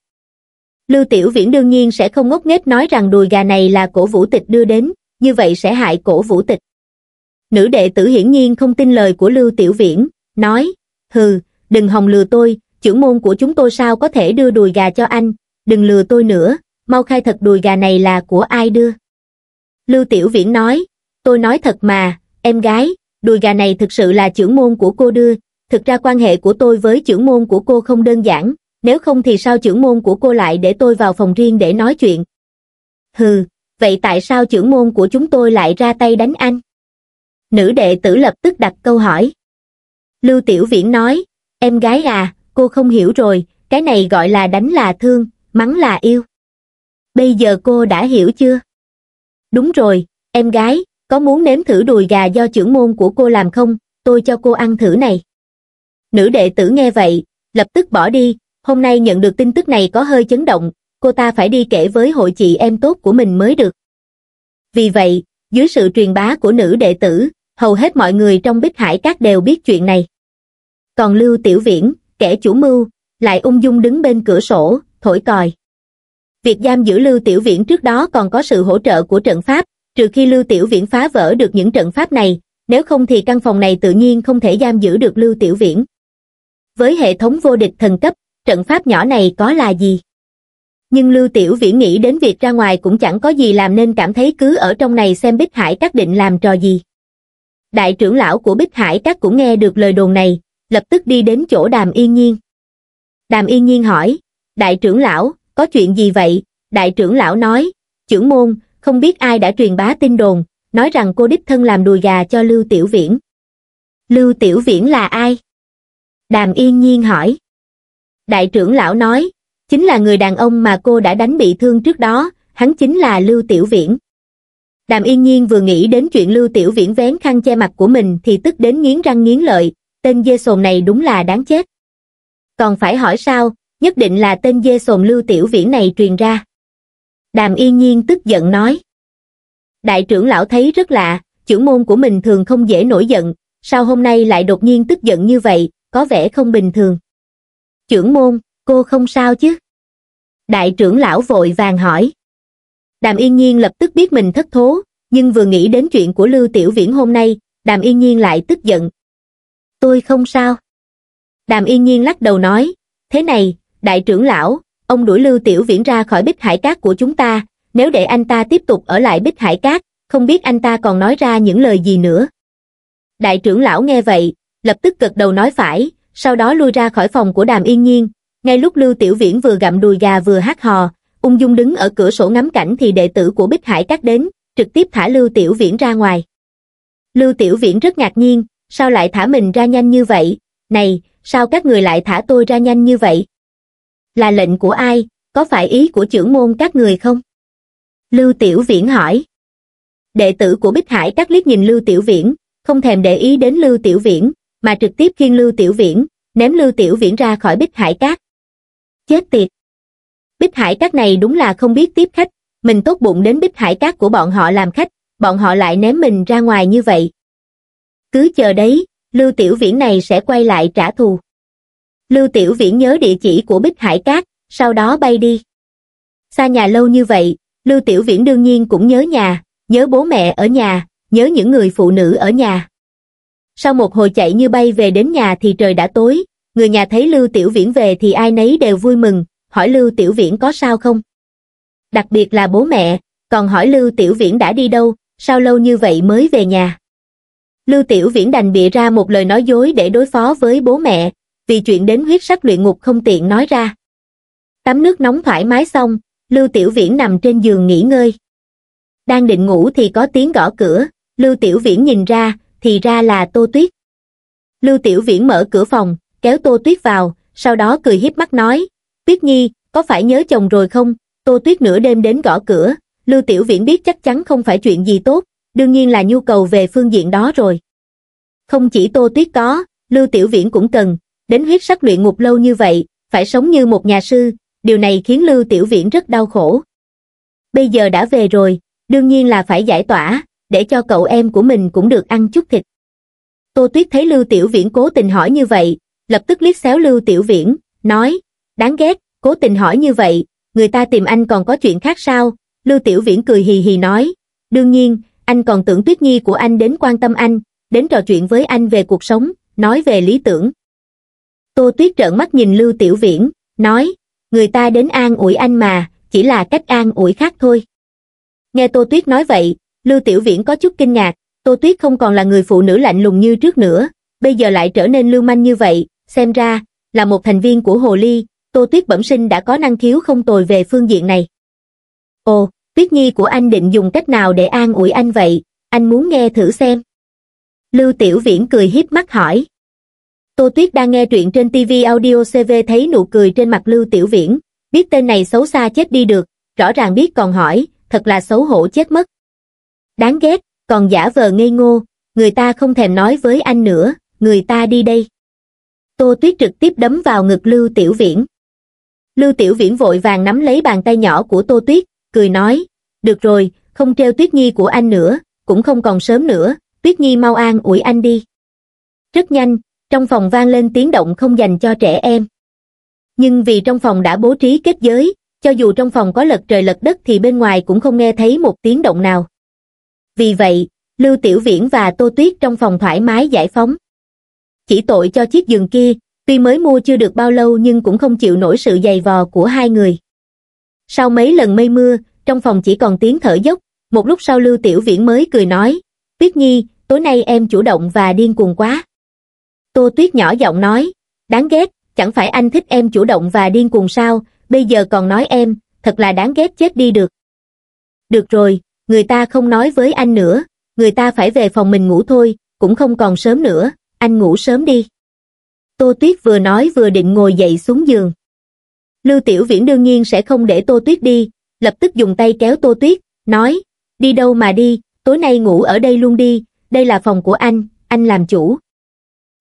lưu tiểu viễn đương nhiên sẽ không ngốc nghếch nói rằng đùi gà này là cổ vũ tịch đưa đến như vậy sẽ hại cổ vũ tịch nữ đệ tử hiển nhiên không tin lời của Lưu Tiểu Viễn, nói, hừ, đừng hòng lừa tôi, trưởng môn của chúng tôi sao có thể đưa đùi gà cho anh, đừng lừa tôi nữa, mau khai thật đùi gà này là của ai đưa. Lưu Tiểu Viễn nói, tôi nói thật mà, em gái, đùi gà này thực sự là trưởng môn của cô đưa, thực ra quan hệ của tôi với trưởng môn của cô không đơn giản, nếu không thì sao trưởng môn của cô lại để tôi vào phòng riêng để nói chuyện. Hừ, vậy tại sao trưởng môn của chúng tôi lại ra tay đánh anh? nữ đệ tử lập tức đặt câu hỏi. Lưu Tiểu Viễn nói, em gái à, cô không hiểu rồi, cái này gọi là đánh là thương, mắng là yêu. Bây giờ cô đã hiểu chưa? Đúng rồi, em gái, có muốn nếm thử đùi gà do trưởng môn của cô làm không? Tôi cho cô ăn thử này. Nữ đệ tử nghe vậy, lập tức bỏ đi, hôm nay nhận được tin tức này có hơi chấn động, cô ta phải đi kể với hội chị em tốt của mình mới được. Vì vậy, dưới sự truyền bá của nữ đệ tử, hầu hết mọi người trong bích hải các đều biết chuyện này. Còn Lưu Tiểu Viễn, kẻ chủ mưu, lại ung dung đứng bên cửa sổ, thổi còi. Việc giam giữ Lưu Tiểu Viễn trước đó còn có sự hỗ trợ của trận pháp, trừ khi Lưu Tiểu Viễn phá vỡ được những trận pháp này, nếu không thì căn phòng này tự nhiên không thể giam giữ được Lưu Tiểu Viễn. Với hệ thống vô địch thần cấp, trận pháp nhỏ này có là gì? Nhưng Lưu Tiểu Viễn nghĩ đến việc ra ngoài cũng chẳng có gì làm nên cảm thấy cứ ở trong này xem Bích Hải các định làm trò gì đại trưởng lão của Bích Hải các cũng nghe được lời đồn này, lập tức đi đến chỗ Đàm Yên Nhiên. Đàm Yên Nhiên hỏi, đại trưởng lão, có chuyện gì vậy? Đại trưởng lão nói, trưởng môn, không biết ai đã truyền bá tin đồn, nói rằng cô đích thân làm đùi gà cho Lưu Tiểu Viễn. Lưu Tiểu Viễn là ai? Đàm Yên Nhiên hỏi. Đại trưởng lão nói, chính là người đàn ông mà cô đã đánh bị thương trước đó, hắn chính là Lưu Tiểu Viễn. Đàm Yên Nhiên vừa nghĩ đến chuyện Lưu Tiểu Viễn vén khăn che mặt của mình thì tức đến nghiến răng nghiến lợi, tên dê sồn này đúng là đáng chết. Còn phải hỏi sao, nhất định là tên dê sồn Lưu Tiểu Viễn này truyền ra. Đàm Yên Nhiên tức giận nói. Đại trưởng lão thấy rất lạ, trưởng môn của mình thường không dễ nổi giận, sao hôm nay lại đột nhiên tức giận như vậy, có vẻ không bình thường. Trưởng môn, cô không sao chứ? Đại trưởng lão vội vàng hỏi. Đàm Yên Nhiên lập tức biết mình thất thố, nhưng vừa nghĩ đến chuyện của Lưu Tiểu Viễn hôm nay, Đàm Yên Nhiên lại tức giận. Tôi không sao. Đàm Yên Nhiên lắc đầu nói, thế này, đại trưởng lão, ông đuổi Lưu Tiểu Viễn ra khỏi bích hải cát của chúng ta, nếu để anh ta tiếp tục ở lại bích hải cát, không biết anh ta còn nói ra những lời gì nữa. Đại trưởng lão nghe vậy, lập tức gật đầu nói phải, sau đó lui ra khỏi phòng của Đàm Yên Nhiên. Ngay lúc Lưu Tiểu Viễn vừa gặm đùi gà vừa hát hò, ung dung đứng ở cửa sổ ngắm cảnh thì đệ tử của Bích Hải Các đến, trực tiếp thả Lưu Tiểu Viễn ra ngoài. Lưu Tiểu Viễn rất ngạc nhiên, sao lại thả mình ra nhanh như vậy? Này, sao các người lại thả tôi ra nhanh như vậy? Là lệnh của ai, có phải ý của trưởng môn các người không? Lưu Tiểu Viễn hỏi. Đệ tử của Bích Hải Các liếc nhìn Lưu Tiểu Viễn, không thèm để ý đến Lưu Tiểu Viễn, mà trực tiếp khiêng Lưu Tiểu Viễn, ném Lưu Tiểu Viễn ra khỏi Bích Hải Cát, Chết tiệt! Bích Hải Các này đúng là không biết tiếp khách, mình tốt bụng đến Bích Hải Các của bọn họ làm khách, bọn họ lại ném mình ra ngoài như vậy. Cứ chờ đấy, Lưu Tiểu Viễn này sẽ quay lại trả thù. Lưu Tiểu Viễn nhớ địa chỉ của Bích Hải Cát, sau đó bay đi. Xa nhà lâu như vậy, Lưu Tiểu Viễn đương nhiên cũng nhớ nhà, nhớ bố mẹ ở nhà, nhớ những người phụ nữ ở nhà. Sau một hồi chạy như bay về đến nhà thì trời đã tối, người nhà thấy Lưu Tiểu Viễn về thì ai nấy đều vui mừng, hỏi Lưu Tiểu Viễn có sao không. Đặc biệt là bố mẹ, còn hỏi Lưu Tiểu Viễn đã đi đâu, sao lâu như vậy mới về nhà. Lưu Tiểu Viễn đành bịa ra một lời nói dối để đối phó với bố mẹ, vì chuyện đến huyết sắc luyện ngục không tiện nói ra. Tắm nước nóng thoải mái xong, Lưu Tiểu Viễn nằm trên giường nghỉ ngơi. Đang định ngủ thì có tiếng gõ cửa, Lưu Tiểu Viễn nhìn ra, thì ra là Tô Tuyết. Lưu Tiểu Viễn mở cửa phòng, kéo Tô Tuyết vào, sau đó cười híp mắt nói, Tuyết Nhi, có phải nhớ chồng rồi không? Tô Tuyết nửa đêm đến gõ cửa, Lưu Tiểu Viễn biết chắc chắn không phải chuyện gì tốt, đương nhiên là nhu cầu về phương diện đó rồi. Không chỉ Tô Tuyết có, Lưu Tiểu Viễn cũng cần, đến huyết sắc luyện ngục lâu như vậy, phải sống như một nhà sư, điều này khiến Lưu Tiểu Viễn rất đau khổ. Bây giờ đã về rồi, đương nhiên là phải giải tỏa, để cho cậu em của mình cũng được ăn chút thịt. Tô Tuyết thấy Lưu Tiểu Viễn cố tình hỏi như vậy, lập tức liếc xéo Lưu Tiểu Viễn, nói, Đáng ghét, cố tình hỏi như vậy, người ta tìm anh còn có chuyện khác sao? Lưu Tiểu Viễn cười hì hì nói. Đương nhiên, anh còn tưởng Tuyết Nhi của anh đến quan tâm anh, đến trò chuyện với anh về cuộc sống, nói về lý tưởng. Tô Tuyết trợn mắt nhìn Lưu Tiểu Viễn, nói, người ta đến an ủi anh mà, chỉ là cách an ủi khác thôi. Nghe Tô Tuyết nói vậy, Lưu Tiểu Viễn có chút kinh ngạc, Tô Tuyết không còn là người phụ nữ lạnh lùng như trước nữa, bây giờ lại trở nên lưu manh như vậy, xem ra, là một thành viên của Hồ Ly, Tô Tuyết bẩm sinh đã có năng khiếu không tồi về phương diện này. Ồ, Tuyết Nhi của anh định dùng cách nào để an ủi anh vậy, anh muốn nghe thử xem. Lưu Tiểu Viễn cười hiếp mắt hỏi. Tô Tuyết đang nghe truyện trên TV Audio CV thấy nụ cười trên mặt Lưu Tiểu Viễn, biết tên này xấu xa chết đi được, rõ ràng biết còn hỏi, thật là xấu hổ chết mất. Đáng ghét, còn giả vờ ngây ngô, người ta không thèm nói với anh nữa, người ta đi đây. Tô Tuyết trực tiếp đấm vào ngực Lưu Tiểu Viễn. Lưu Tiểu Viễn vội vàng nắm lấy bàn tay nhỏ của Tô Tuyết, cười nói, được rồi, không treo Tuyết Nhi của anh nữa, cũng không còn sớm nữa, Tuyết Nhi mau an ủi anh đi. Rất nhanh, trong phòng vang lên tiếng động không dành cho trẻ em. Nhưng vì trong phòng đã bố trí kết giới, cho dù trong phòng có lật trời lật đất thì bên ngoài cũng không nghe thấy một tiếng động nào. Vì vậy, Lưu Tiểu Viễn và Tô Tuyết trong phòng thoải mái giải phóng. Chỉ tội cho chiếc giường kia, tuy mới mua chưa được bao lâu nhưng cũng không chịu nổi sự dày vò của hai người. Sau mấy lần mây mưa, trong phòng chỉ còn tiếng thở dốc, một lúc sau Lưu Tiểu Viễn mới cười nói, Tuyết Nhi, tối nay em chủ động và điên cuồng quá. Tô Tuyết nhỏ giọng nói, đáng ghét, chẳng phải anh thích em chủ động và điên cuồng sao, bây giờ còn nói em, thật là đáng ghét chết đi được. Được rồi, người ta không nói với anh nữa, người ta phải về phòng mình ngủ thôi, cũng không còn sớm nữa, anh ngủ sớm đi. Tô Tuyết vừa nói vừa định ngồi dậy xuống giường. Lưu Tiểu Viễn đương nhiên sẽ không để Tô Tuyết đi, lập tức dùng tay kéo Tô Tuyết, nói, đi đâu mà đi, tối nay ngủ ở đây luôn đi, đây là phòng của anh, anh làm chủ.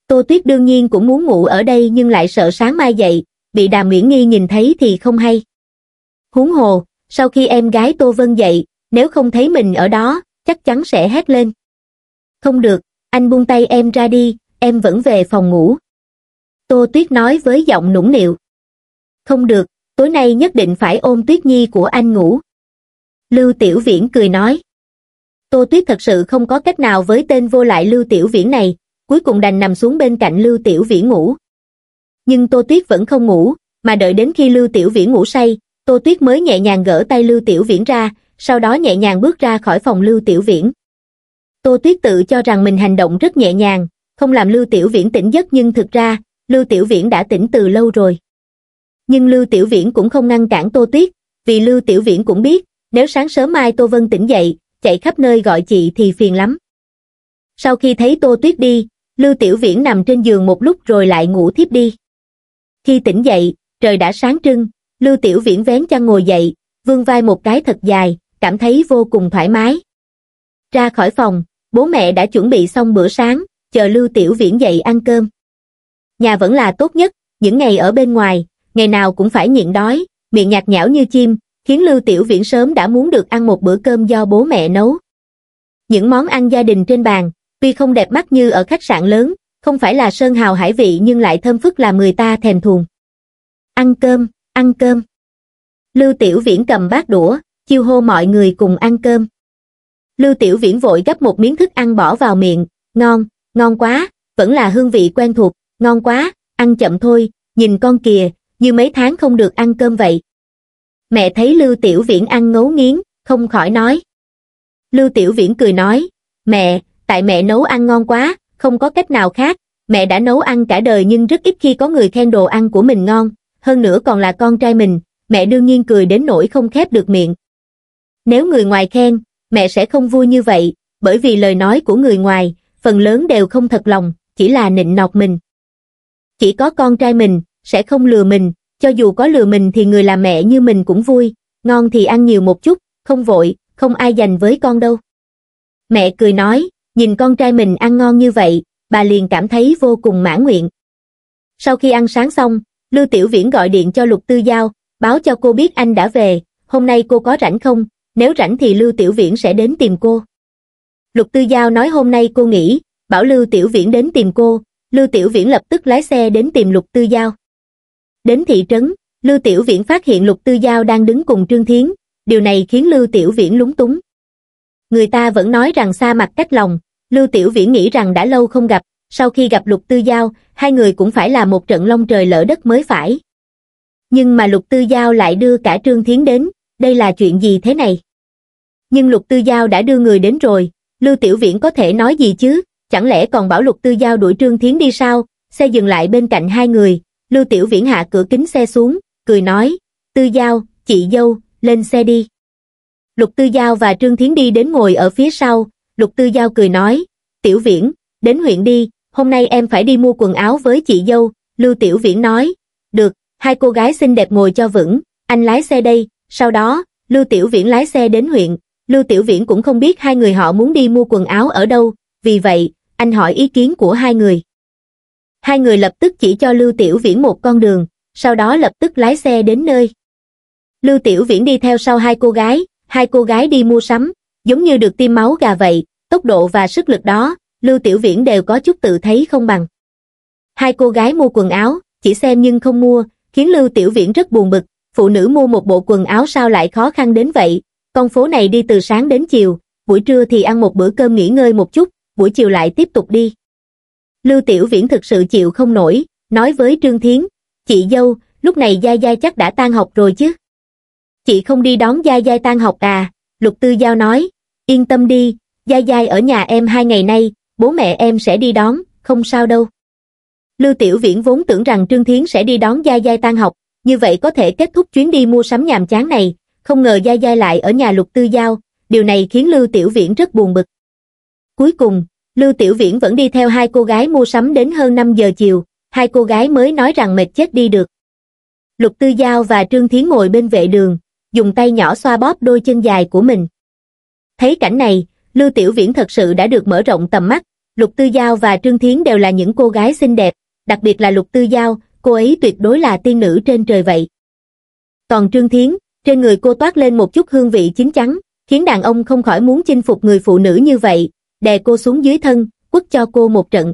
Tô Tuyết đương nhiên cũng muốn ngủ ở đây nhưng lại sợ sáng mai dậy, bị Đàm Nguyễn Nghi nhìn thấy thì không hay. Huống hồ, sau khi em gái Tô Vân dậy, nếu không thấy mình ở đó, chắc chắn sẽ hét lên. Không được, anh buông tay em ra đi, em vẫn về phòng ngủ. Tô Tuyết nói với giọng nũng nịu. Không được, tối nay nhất định phải ôm Tuyết Nhi của anh ngủ. Lưu Tiểu Viễn cười nói. Tô Tuyết thật sự không có cách nào với tên vô lại Lưu Tiểu Viễn này, cuối cùng đành nằm xuống bên cạnh Lưu Tiểu Viễn ngủ. Nhưng Tô Tuyết vẫn không ngủ, mà đợi đến khi Lưu Tiểu Viễn ngủ say, Tô Tuyết mới nhẹ nhàng gỡ tay Lưu Tiểu Viễn ra, sau đó nhẹ nhàng bước ra khỏi phòng Lưu Tiểu Viễn. Tô Tuyết tự cho rằng mình hành động rất nhẹ nhàng, không làm Lưu Tiểu Viễn tỉnh giấc nhưng thực ra, lưu tiểu viễn đã tỉnh từ lâu rồi nhưng lưu tiểu viễn cũng không ngăn cản tô tuyết vì lưu tiểu viễn cũng biết nếu sáng sớm mai tô vân tỉnh dậy chạy khắp nơi gọi chị thì phiền lắm sau khi thấy tô tuyết đi lưu tiểu viễn nằm trên giường một lúc rồi lại ngủ thiếp đi khi tỉnh dậy trời đã sáng trưng lưu tiểu viễn vén chăn ngồi dậy vươn vai một cái thật dài cảm thấy vô cùng thoải mái ra khỏi phòng bố mẹ đã chuẩn bị xong bữa sáng chờ lưu tiểu viễn dậy ăn cơm nhà vẫn là tốt nhất những ngày ở bên ngoài ngày nào cũng phải nhịn đói miệng nhạt nhẽo như chim khiến lưu tiểu viễn sớm đã muốn được ăn một bữa cơm do bố mẹ nấu những món ăn gia đình trên bàn tuy không đẹp mắt như ở khách sạn lớn không phải là sơn hào hải vị nhưng lại thơm phức làm người ta thèm thuồng ăn cơm ăn cơm lưu tiểu viễn cầm bát đũa chiêu hô mọi người cùng ăn cơm lưu tiểu viễn vội gấp một miếng thức ăn bỏ vào miệng ngon ngon quá vẫn là hương vị quen thuộc ngon quá, ăn chậm thôi, nhìn con kìa, như mấy tháng không được ăn cơm vậy. Mẹ thấy Lưu Tiểu Viễn ăn ngấu nghiến, không khỏi nói. Lưu Tiểu Viễn cười nói, mẹ, tại mẹ nấu ăn ngon quá, không có cách nào khác, mẹ đã nấu ăn cả đời nhưng rất ít khi có người khen đồ ăn của mình ngon, hơn nữa còn là con trai mình, mẹ đương nhiên cười đến nỗi không khép được miệng. Nếu người ngoài khen, mẹ sẽ không vui như vậy, bởi vì lời nói của người ngoài, phần lớn đều không thật lòng, chỉ là nịnh nọt mình. Chỉ có con trai mình, sẽ không lừa mình, cho dù có lừa mình thì người làm mẹ như mình cũng vui, ngon thì ăn nhiều một chút, không vội, không ai dành với con đâu. Mẹ cười nói, nhìn con trai mình ăn ngon như vậy, bà liền cảm thấy vô cùng mãn nguyện. Sau khi ăn sáng xong, Lưu Tiểu Viễn gọi điện cho Lục Tư Giao, báo cho cô biết anh đã về, hôm nay cô có rảnh không, nếu rảnh thì Lưu Tiểu Viễn sẽ đến tìm cô. Lục Tư Giao nói hôm nay cô nghỉ, bảo Lưu Tiểu Viễn đến tìm cô, Lưu Tiểu Viễn lập tức lái xe đến tìm Lục Tư Giao. Đến thị trấn, Lưu Tiểu Viễn phát hiện Lục Tư Giao đang đứng cùng Trương Thiến, điều này khiến Lưu Tiểu Viễn lúng túng. Người ta vẫn nói rằng xa mặt cách lòng, Lưu Tiểu Viễn nghĩ rằng đã lâu không gặp, sau khi gặp Lục Tư Giao, hai người cũng phải là một trận long trời lỡ đất mới phải. Nhưng mà Lục Tư Giao lại đưa cả Trương Thiến đến, đây là chuyện gì thế này? Nhưng Lục Tư Giao đã đưa người đến rồi, Lưu Tiểu Viễn có thể nói gì chứ? chẳng lẽ còn bảo lục tư giao đuổi Trương Thiến đi sao? Xe dừng lại bên cạnh hai người, Lưu Tiểu Viễn hạ cửa kính xe xuống, cười nói, Tư Giao, chị dâu, lên xe đi. Lục Tư Giao và Trương Thiến đi đến ngồi ở phía sau, Lục Tư Giao cười nói, Tiểu Viễn, đến huyện đi, hôm nay em phải đi mua quần áo với chị dâu, Lưu Tiểu Viễn nói, được, hai cô gái xinh đẹp ngồi cho vững, anh lái xe đây, sau đó, Lưu Tiểu Viễn lái xe đến huyện, Lưu Tiểu Viễn cũng không biết hai người họ muốn đi mua quần áo ở đâu, vì vậy, anh hỏi ý kiến của hai người. Hai người lập tức chỉ cho Lưu Tiểu Viễn một con đường, sau đó lập tức lái xe đến nơi. Lưu Tiểu Viễn đi theo sau hai cô gái, hai cô gái đi mua sắm, giống như được tiêm máu gà vậy, tốc độ và sức lực đó, Lưu Tiểu Viễn đều có chút tự thấy không bằng. Hai cô gái mua quần áo, chỉ xem nhưng không mua, khiến Lưu Tiểu Viễn rất buồn bực, phụ nữ mua một bộ quần áo sao lại khó khăn đến vậy, con phố này đi từ sáng đến chiều, buổi trưa thì ăn một bữa cơm nghỉ ngơi một chút, buổi chiều lại tiếp tục đi. Lưu Tiểu Viễn thực sự chịu không nổi, nói với Trương Thiến, chị dâu, lúc này Gia Gia chắc đã tan học rồi chứ. Chị không đi đón Gia Gia tan học à, Lục Tư Giao nói, yên tâm đi, Gia Gia ở nhà em hai ngày nay, bố mẹ em sẽ đi đón, không sao đâu. Lưu Tiểu Viễn vốn tưởng rằng Trương Thiến sẽ đi đón Gia Gia tan học, như vậy có thể kết thúc chuyến đi mua sắm nhàm chán này, không ngờ Gia Gia lại ở nhà Lục Tư Giao, điều này khiến Lưu Tiểu Viễn rất buồn bực. Cuối cùng, Lưu Tiểu Viễn vẫn đi theo hai cô gái mua sắm đến hơn 5 giờ chiều, hai cô gái mới nói rằng mệt chết đi được. Lục Tư Giao và Trương Thiến ngồi bên vệ đường, dùng tay nhỏ xoa bóp đôi chân dài của mình. Thấy cảnh này, Lưu Tiểu Viễn thật sự đã được mở rộng tầm mắt, Lục Tư Giao và Trương Thiến đều là những cô gái xinh đẹp, đặc biệt là Lục Tư Giao, cô ấy tuyệt đối là tiên nữ trên trời vậy. Còn Trương Thiến, trên người cô toát lên một chút hương vị chín chắn, khiến đàn ông không khỏi muốn chinh phục người phụ nữ như vậy, đè cô xuống dưới thân, quất cho cô một trận.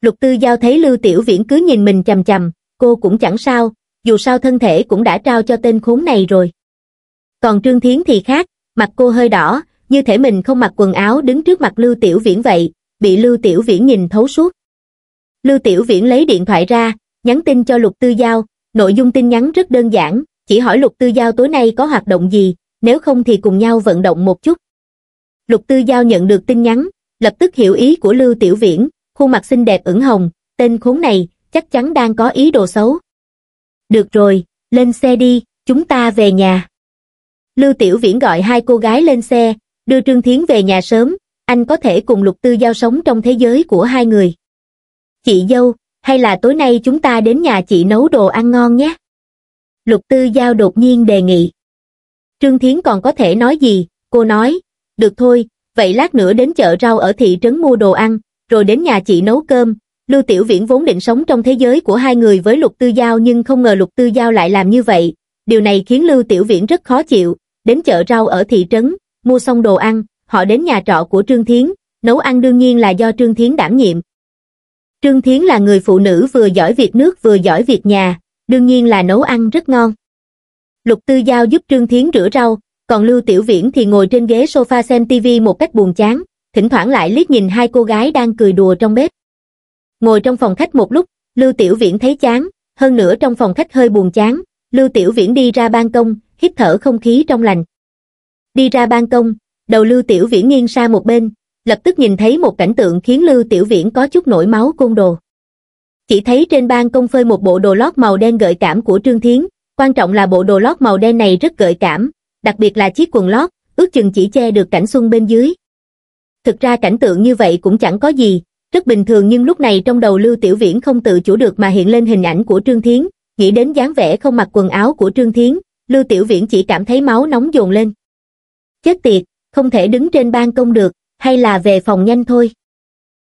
Lục tư giao thấy Lưu Tiểu Viễn cứ nhìn mình chầm chầm, cô cũng chẳng sao, dù sao thân thể cũng đã trao cho tên khốn này rồi. Còn Trương Thiến thì khác, mặt cô hơi đỏ, như thể mình không mặc quần áo đứng trước mặt Lưu Tiểu Viễn vậy, bị Lưu Tiểu Viễn nhìn thấu suốt. Lưu Tiểu Viễn lấy điện thoại ra, nhắn tin cho Lục Tư Giao, nội dung tin nhắn rất đơn giản, chỉ hỏi Lục Tư Giao tối nay có hoạt động gì, nếu không thì cùng nhau vận động một chút lục tư giao nhận được tin nhắn lập tức hiểu ý của lưu tiểu viễn khuôn mặt xinh đẹp ửng hồng tên khốn này chắc chắn đang có ý đồ xấu được rồi lên xe đi chúng ta về nhà lưu tiểu viễn gọi hai cô gái lên xe đưa trương thiến về nhà sớm anh có thể cùng lục tư giao sống trong thế giới của hai người chị dâu hay là tối nay chúng ta đến nhà chị nấu đồ ăn ngon nhé lục tư giao đột nhiên đề nghị trương thiến còn có thể nói gì cô nói được thôi, vậy lát nữa đến chợ rau ở thị trấn mua đồ ăn, rồi đến nhà chị nấu cơm. Lưu Tiểu Viễn vốn định sống trong thế giới của hai người với Lục Tư Giao nhưng không ngờ Lục Tư Giao lại làm như vậy. Điều này khiến Lưu Tiểu Viễn rất khó chịu, đến chợ rau ở thị trấn, mua xong đồ ăn, họ đến nhà trọ của Trương Thiến, nấu ăn đương nhiên là do Trương Thiến đảm nhiệm. Trương Thiến là người phụ nữ vừa giỏi việc nước vừa giỏi việc nhà, đương nhiên là nấu ăn rất ngon. Lục Tư Giao giúp Trương Thiến rửa rau, còn Lưu Tiểu Viễn thì ngồi trên ghế sofa xem tivi một cách buồn chán, thỉnh thoảng lại liếc nhìn hai cô gái đang cười đùa trong bếp. Ngồi trong phòng khách một lúc, Lưu Tiểu Viễn thấy chán, hơn nữa trong phòng khách hơi buồn chán, Lưu Tiểu Viễn đi ra ban công, hít thở không khí trong lành. Đi ra ban công, đầu Lưu Tiểu Viễn nghiêng sang một bên, lập tức nhìn thấy một cảnh tượng khiến Lưu Tiểu Viễn có chút nổi máu côn đồ. Chỉ thấy trên ban công phơi một bộ đồ lót màu đen gợi cảm của Trương Thiến, quan trọng là bộ đồ lót màu đen này rất gợi cảm, đặc biệt là chiếc quần lót, ước chừng chỉ che được cảnh xuân bên dưới. Thực ra cảnh tượng như vậy cũng chẳng có gì, rất bình thường nhưng lúc này trong đầu Lưu Tiểu Viễn không tự chủ được mà hiện lên hình ảnh của Trương Thiến, nghĩ đến dáng vẻ không mặc quần áo của Trương Thiến, Lưu Tiểu Viễn chỉ cảm thấy máu nóng dồn lên. Chết tiệt, không thể đứng trên ban công được, hay là về phòng nhanh thôi.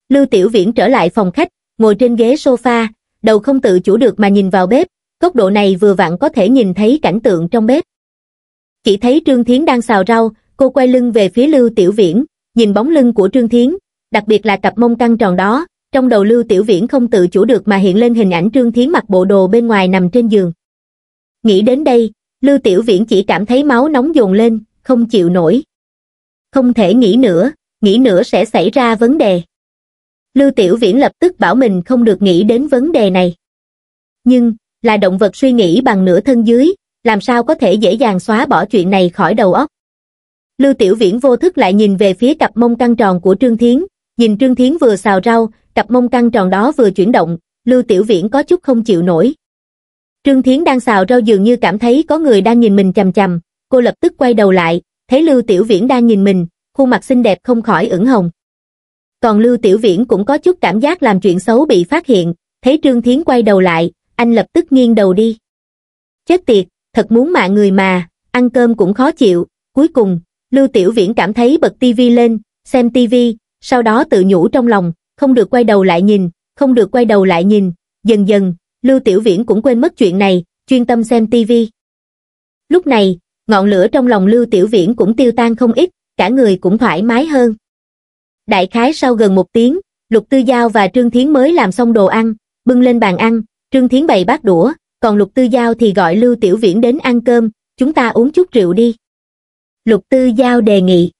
Lưu Tiểu Viễn trở lại phòng khách, ngồi trên ghế sofa, đầu không tự chủ được mà nhìn vào bếp, góc độ này vừa vặn có thể nhìn thấy cảnh tượng trong bếp chỉ thấy Trương Thiến đang xào rau, cô quay lưng về phía Lưu Tiểu Viễn, nhìn bóng lưng của Trương Thiến, đặc biệt là cặp mông căng tròn đó, trong đầu Lưu Tiểu Viễn không tự chủ được mà hiện lên hình ảnh Trương Thiến mặc bộ đồ bên ngoài nằm trên giường. Nghĩ đến đây, Lưu Tiểu Viễn chỉ cảm thấy máu nóng dồn lên, không chịu nổi. Không thể nghĩ nữa, nghĩ nữa sẽ xảy ra vấn đề. Lưu Tiểu Viễn lập tức bảo mình không được nghĩ đến vấn đề này. Nhưng, là động vật suy nghĩ bằng nửa thân dưới, làm sao có thể dễ dàng xóa bỏ chuyện này khỏi đầu óc. Lưu Tiểu Viễn vô thức lại nhìn về phía cặp mông căng tròn của Trương Thiến, nhìn Trương Thiến vừa xào rau, cặp mông căng tròn đó vừa chuyển động, Lưu Tiểu Viễn có chút không chịu nổi. Trương Thiến đang xào rau dường như cảm thấy có người đang nhìn mình chằm chằm, cô lập tức quay đầu lại, thấy Lưu Tiểu Viễn đang nhìn mình, khuôn mặt xinh đẹp không khỏi ửng hồng. Còn Lưu Tiểu Viễn cũng có chút cảm giác làm chuyện xấu bị phát hiện, thấy Trương Thiến quay đầu lại, anh lập tức nghiêng đầu đi. Chết tiệt, thật muốn mạ người mà, ăn cơm cũng khó chịu. Cuối cùng, Lưu Tiểu Viễn cảm thấy bật tivi lên, xem tivi, sau đó tự nhủ trong lòng, không được quay đầu lại nhìn, không được quay đầu lại nhìn. Dần dần, Lưu Tiểu Viễn cũng quên mất chuyện này, chuyên tâm xem tivi. Lúc này, ngọn lửa trong lòng Lưu Tiểu Viễn cũng tiêu tan không ít, cả người cũng thoải mái hơn. Đại khái sau gần một tiếng, Lục Tư Giao và Trương Thiến mới làm xong đồ ăn, bưng lên bàn ăn, Trương Thiến bày bát đũa, còn Lục Tư Giao thì gọi Lưu Tiểu Viễn đến ăn cơm, chúng ta uống chút rượu đi. Lục Tư Giao đề nghị.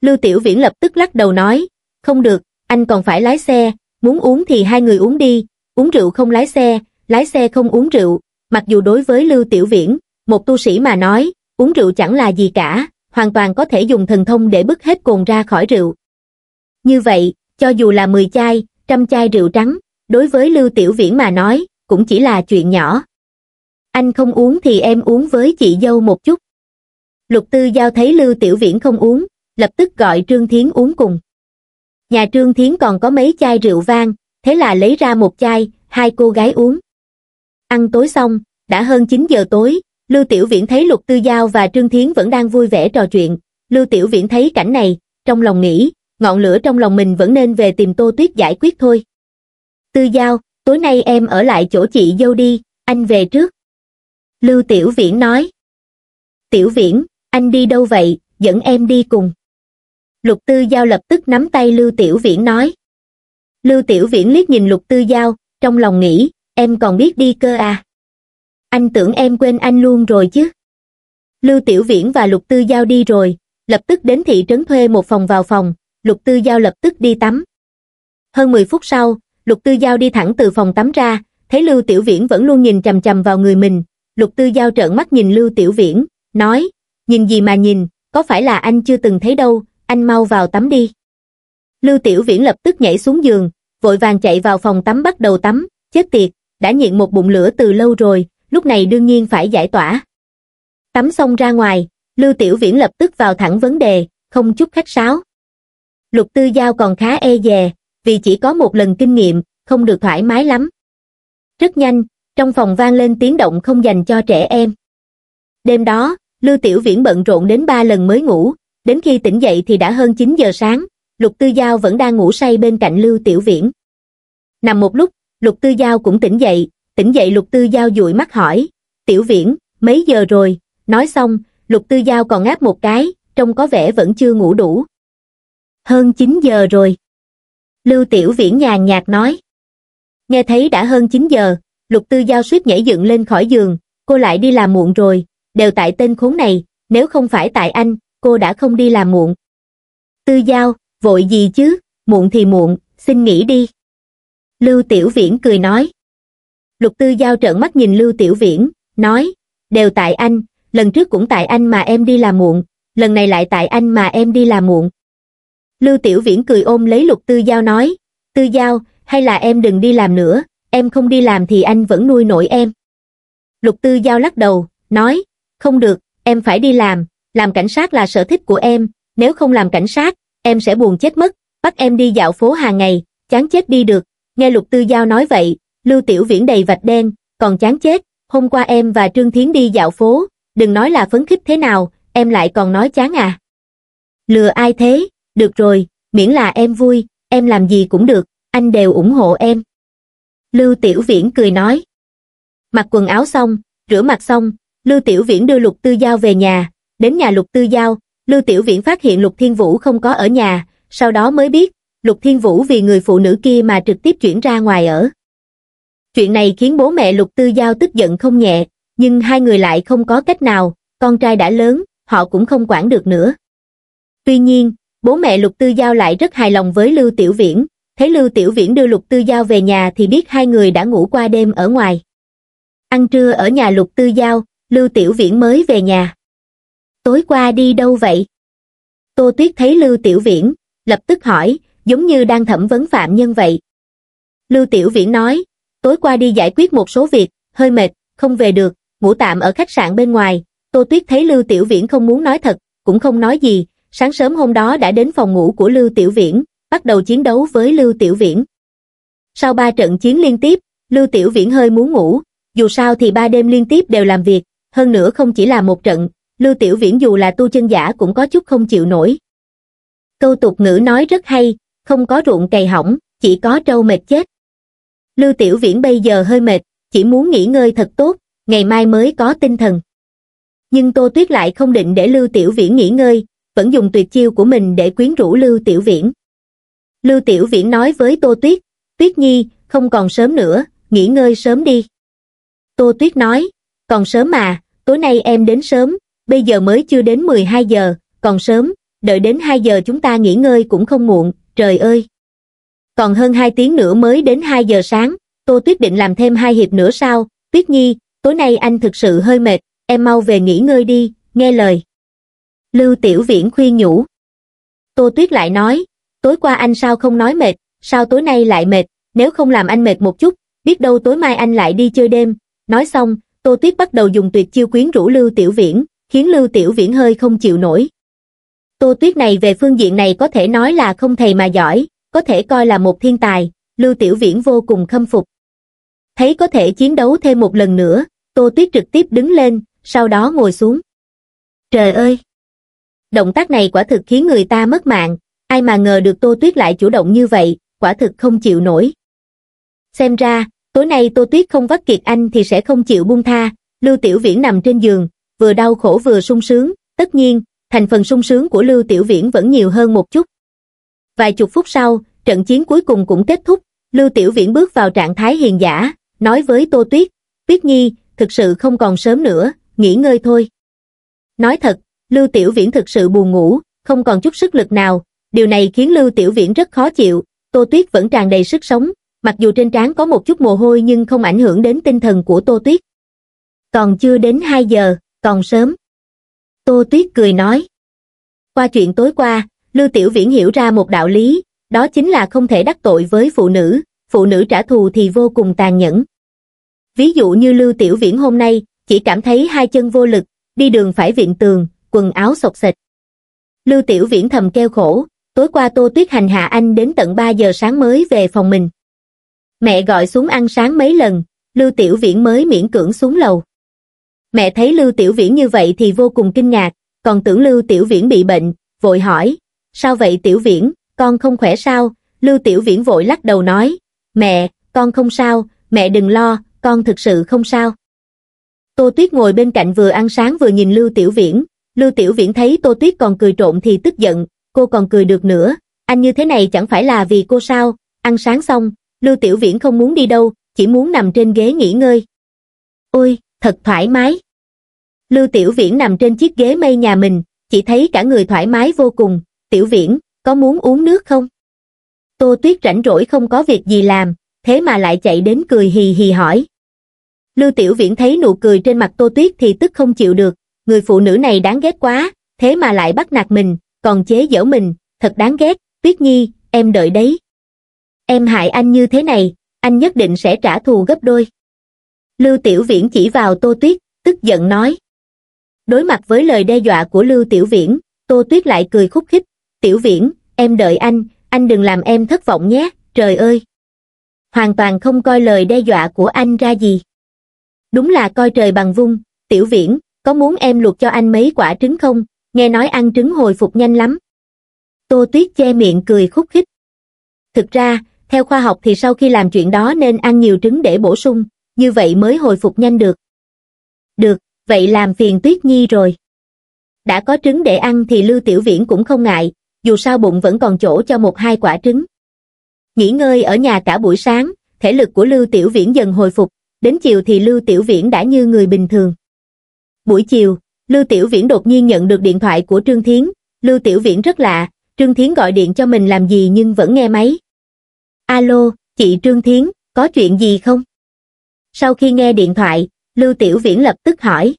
Lưu Tiểu Viễn lập tức lắc đầu nói, không được, anh còn phải lái xe, muốn uống thì hai người uống đi, uống rượu không lái xe, lái xe không uống rượu, mặc dù đối với Lưu Tiểu Viễn, một tu sĩ mà nói, uống rượu chẳng là gì cả, hoàn toàn có thể dùng thần thông để bứt hết cồn ra khỏi rượu. Như vậy, cho dù là 10 chai, trăm chai rượu trắng, đối với Lưu Tiểu Viễn mà nói, cũng chỉ là chuyện nhỏ. Anh không uống thì em uống với chị dâu một chút. Lục Tư Giao thấy Lưu Tiểu Viễn không uống, lập tức gọi Trương Thiến uống cùng. Nhà Trương Thiến còn có mấy chai rượu vang, thế là lấy ra một chai, hai cô gái uống. Ăn tối xong, đã hơn 9 giờ tối, Lưu Tiểu Viễn thấy Lục Tư Giao và Trương Thiến vẫn đang vui vẻ trò chuyện. Lưu Tiểu Viễn thấy cảnh này, trong lòng nghĩ, ngọn lửa trong lòng mình vẫn nên về tìm Tô Tuyết giải quyết thôi. Tư Giao, tối nay em ở lại chỗ chị dâu đi anh về trước lưu tiểu viễn nói tiểu viễn anh đi đâu vậy dẫn em đi cùng lục tư giao lập tức nắm tay lưu tiểu viễn nói lưu tiểu viễn liếc nhìn lục tư giao trong lòng nghĩ em còn biết đi cơ à anh tưởng em quên anh luôn rồi chứ lưu tiểu viễn và lục tư giao đi rồi lập tức đến thị trấn thuê một phòng vào phòng lục tư giao lập tức đi tắm hơn 10 phút sau lục tư giao đi thẳng từ phòng tắm ra thấy lưu tiểu viễn vẫn luôn nhìn chằm chằm vào người mình lục tư giao trợn mắt nhìn lưu tiểu viễn nói nhìn gì mà nhìn có phải là anh chưa từng thấy đâu anh mau vào tắm đi lưu tiểu viễn lập tức nhảy xuống giường vội vàng chạy vào phòng tắm bắt đầu tắm chết tiệt đã nhịn một bụng lửa từ lâu rồi lúc này đương nhiên phải giải tỏa tắm xong ra ngoài lưu tiểu viễn lập tức vào thẳng vấn đề không chút khách sáo lục tư giao còn khá e dè vì chỉ có một lần kinh nghiệm, không được thoải mái lắm. Rất nhanh, trong phòng vang lên tiếng động không dành cho trẻ em. Đêm đó, Lưu Tiểu Viễn bận rộn đến ba lần mới ngủ, đến khi tỉnh dậy thì đã hơn 9 giờ sáng, Lục Tư Giao vẫn đang ngủ say bên cạnh Lưu Tiểu Viễn. Nằm một lúc, Lục Tư Giao cũng tỉnh dậy, tỉnh dậy Lục Tư Giao dụi mắt hỏi, Tiểu Viễn, mấy giờ rồi? Nói xong, Lục Tư Giao còn ngáp một cái, trông có vẻ vẫn chưa ngủ đủ. Hơn 9 giờ rồi lưu tiểu viễn nhàn nhạt nói nghe thấy đã hơn chín giờ lục tư giao suýt nhảy dựng lên khỏi giường cô lại đi làm muộn rồi đều tại tên khốn này nếu không phải tại anh cô đã không đi làm muộn tư giao vội gì chứ muộn thì muộn xin nghỉ đi lưu tiểu viễn cười nói lục tư giao trợn mắt nhìn lưu tiểu viễn nói đều tại anh lần trước cũng tại anh mà em đi làm muộn lần này lại tại anh mà em đi làm muộn lưu tiểu viễn cười ôm lấy lục tư giao nói tư giao hay là em đừng đi làm nữa em không đi làm thì anh vẫn nuôi nổi em lục tư giao lắc đầu nói không được em phải đi làm làm cảnh sát là sở thích của em nếu không làm cảnh sát em sẽ buồn chết mất bắt em đi dạo phố hàng ngày chán chết đi được nghe lục tư giao nói vậy lưu tiểu viễn đầy vạch đen còn chán chết hôm qua em và trương thiến đi dạo phố đừng nói là phấn khích thế nào em lại còn nói chán à lừa ai thế được rồi, miễn là em vui, em làm gì cũng được, anh đều ủng hộ em. Lưu Tiểu Viễn cười nói. Mặc quần áo xong, rửa mặt xong, Lưu Tiểu Viễn đưa Lục Tư Giao về nhà. Đến nhà Lục Tư Giao, Lưu Tiểu Viễn phát hiện Lục Thiên Vũ không có ở nhà, sau đó mới biết, Lục Thiên Vũ vì người phụ nữ kia mà trực tiếp chuyển ra ngoài ở. Chuyện này khiến bố mẹ Lục Tư Giao tức giận không nhẹ, nhưng hai người lại không có cách nào, con trai đã lớn, họ cũng không quản được nữa. Tuy nhiên, Bố mẹ Lục Tư Giao lại rất hài lòng với Lưu Tiểu Viễn, thấy Lưu Tiểu Viễn đưa Lục Tư Giao về nhà thì biết hai người đã ngủ qua đêm ở ngoài. Ăn trưa ở nhà Lục Tư Giao, Lưu Tiểu Viễn mới về nhà. Tối qua đi đâu vậy? Tô Tuyết thấy Lưu Tiểu Viễn, lập tức hỏi, giống như đang thẩm vấn phạm nhân vậy. Lưu Tiểu Viễn nói, tối qua đi giải quyết một số việc, hơi mệt, không về được, ngủ tạm ở khách sạn bên ngoài. Tô Tuyết thấy Lưu Tiểu Viễn không muốn nói thật, cũng không nói gì, Sáng sớm hôm đó đã đến phòng ngủ của Lưu Tiểu Viễn, bắt đầu chiến đấu với Lưu Tiểu Viễn. Sau ba trận chiến liên tiếp, Lưu Tiểu Viễn hơi muốn ngủ, dù sao thì ba đêm liên tiếp đều làm việc, hơn nữa không chỉ là một trận, Lưu Tiểu Viễn dù là tu chân giả cũng có chút không chịu nổi. Câu tục ngữ nói rất hay, không có ruộng cày hỏng, chỉ có trâu mệt chết. Lưu Tiểu Viễn bây giờ hơi mệt, chỉ muốn nghỉ ngơi thật tốt, ngày mai mới có tinh thần. Nhưng Tô Tuyết lại không định để Lưu Tiểu Viễn nghỉ ngơi, vẫn dùng tuyệt chiêu của mình để quyến rũ Lưu Tiểu Viễn. Lưu Tiểu Viễn nói với Tô Tuyết, Tuyết Nhi, không còn sớm nữa, nghỉ ngơi sớm đi. Tô Tuyết nói, còn sớm mà, tối nay em đến sớm, bây giờ mới chưa đến 12 giờ, còn sớm, đợi đến 2 giờ chúng ta nghỉ ngơi cũng không muộn, trời ơi. Còn hơn 2 tiếng nữa mới đến 2 giờ sáng, Tô Tuyết định làm thêm hai hiệp nữa sao, Tuyết Nhi, tối nay anh thực sự hơi mệt, em mau về nghỉ ngơi đi, nghe lời. Lưu Tiểu Viễn khuyên nhủ. Tô Tuyết lại nói, tối qua anh sao không nói mệt, sao tối nay lại mệt, nếu không làm anh mệt một chút, biết đâu tối mai anh lại đi chơi đêm. Nói xong, Tô Tuyết bắt đầu dùng tuyệt chiêu quyến rũ Lưu Tiểu Viễn, khiến Lưu Tiểu Viễn hơi không chịu nổi. Tô Tuyết này về phương diện này có thể nói là không thầy mà giỏi, có thể coi là một thiên tài, Lưu Tiểu Viễn vô cùng khâm phục. Thấy có thể chiến đấu thêm một lần nữa, Tô Tuyết trực tiếp đứng lên, sau đó ngồi xuống. Trời ơi! động tác này quả thực khiến người ta mất mạng, ai mà ngờ được Tô Tuyết lại chủ động như vậy, quả thực không chịu nổi. Xem ra, tối nay Tô Tuyết không vắt kiệt anh thì sẽ không chịu buông tha, Lưu Tiểu Viễn nằm trên giường, vừa đau khổ vừa sung sướng, tất nhiên, thành phần sung sướng của Lưu Tiểu Viễn vẫn nhiều hơn một chút. Vài chục phút sau, trận chiến cuối cùng cũng kết thúc, Lưu Tiểu Viễn bước vào trạng thái hiền giả, nói với Tô Tuyết, Tuyết Nhi, thực sự không còn sớm nữa, nghỉ ngơi thôi. Nói thật, Lưu Tiểu Viễn thực sự buồn ngủ, không còn chút sức lực nào, điều này khiến Lưu Tiểu Viễn rất khó chịu, Tô Tuyết vẫn tràn đầy sức sống, mặc dù trên trán có một chút mồ hôi nhưng không ảnh hưởng đến tinh thần của Tô Tuyết. Còn chưa đến 2 giờ, còn sớm. Tô Tuyết cười nói. Qua chuyện tối qua, Lưu Tiểu Viễn hiểu ra một đạo lý, đó chính là không thể đắc tội với phụ nữ, phụ nữ trả thù thì vô cùng tàn nhẫn. Ví dụ như Lưu Tiểu Viễn hôm nay, chỉ cảm thấy hai chân vô lực, đi đường phải viện tường, quần áo sột sệt, Lưu Tiểu Viễn thầm kêu khổ, tối qua Tô Tuyết Hành hạ anh đến tận 3 giờ sáng mới về phòng mình. Mẹ gọi xuống ăn sáng mấy lần, Lưu Tiểu Viễn mới miễn cưỡng xuống lầu. Mẹ thấy Lưu Tiểu Viễn như vậy thì vô cùng kinh ngạc, còn tưởng Lưu Tiểu Viễn bị bệnh, vội hỏi, sao vậy Tiểu Viễn, con không khỏe sao? Lưu Tiểu Viễn vội lắc đầu nói, mẹ, con không sao, mẹ đừng lo, con thực sự không sao. Tô Tuyết ngồi bên cạnh vừa ăn sáng vừa nhìn Lưu Tiểu Viễn, Lưu Tiểu Viễn thấy Tô Tuyết còn cười trộn thì tức giận, cô còn cười được nữa, anh như thế này chẳng phải là vì cô sao, ăn sáng xong, Lưu Tiểu Viễn không muốn đi đâu, chỉ muốn nằm trên ghế nghỉ ngơi. Ôi, thật thoải mái. Lưu Tiểu Viễn nằm trên chiếc ghế mây nhà mình, chỉ thấy cả người thoải mái vô cùng, Tiểu Viễn, có muốn uống nước không? Tô Tuyết rảnh rỗi không có việc gì làm, thế mà lại chạy đến cười hì hì hỏi. Lưu Tiểu Viễn thấy nụ cười trên mặt Tô Tuyết thì tức không chịu được, người phụ nữ này đáng ghét quá, thế mà lại bắt nạt mình, còn chế giễu mình, thật đáng ghét, Tuyết Nhi, em đợi đấy. Em hại anh như thế này, anh nhất định sẽ trả thù gấp đôi. Lưu Tiểu Viễn chỉ vào Tô Tuyết, tức giận nói. Đối mặt với lời đe dọa của Lưu Tiểu Viễn, Tô Tuyết lại cười khúc khích. Tiểu Viễn, em đợi anh, anh đừng làm em thất vọng nhé, trời ơi. Hoàn toàn không coi lời đe dọa của anh ra gì. Đúng là coi trời bằng vung, Tiểu Viễn, có muốn em luộc cho anh mấy quả trứng không, nghe nói ăn trứng hồi phục nhanh lắm. Tô Tuyết che miệng cười khúc khích. Thực ra, theo khoa học thì sau khi làm chuyện đó nên ăn nhiều trứng để bổ sung, như vậy mới hồi phục nhanh được. Được, vậy làm phiền Tuyết Nhi rồi. Đã có trứng để ăn thì Lưu Tiểu Viễn cũng không ngại, dù sao bụng vẫn còn chỗ cho một hai quả trứng. Nghỉ ngơi ở nhà cả buổi sáng, thể lực của Lưu Tiểu Viễn dần hồi phục, đến chiều thì Lưu Tiểu Viễn đã như người bình thường. Buổi chiều, Lưu Tiểu Viễn đột nhiên nhận được điện thoại của Trương Thiến. Lưu Tiểu Viễn rất lạ, Trương Thiến gọi điện cho mình làm gì nhưng vẫn nghe máy. Alo, chị Trương Thiến, có chuyện gì không? Sau khi nghe điện thoại, Lưu Tiểu Viễn lập tức hỏi.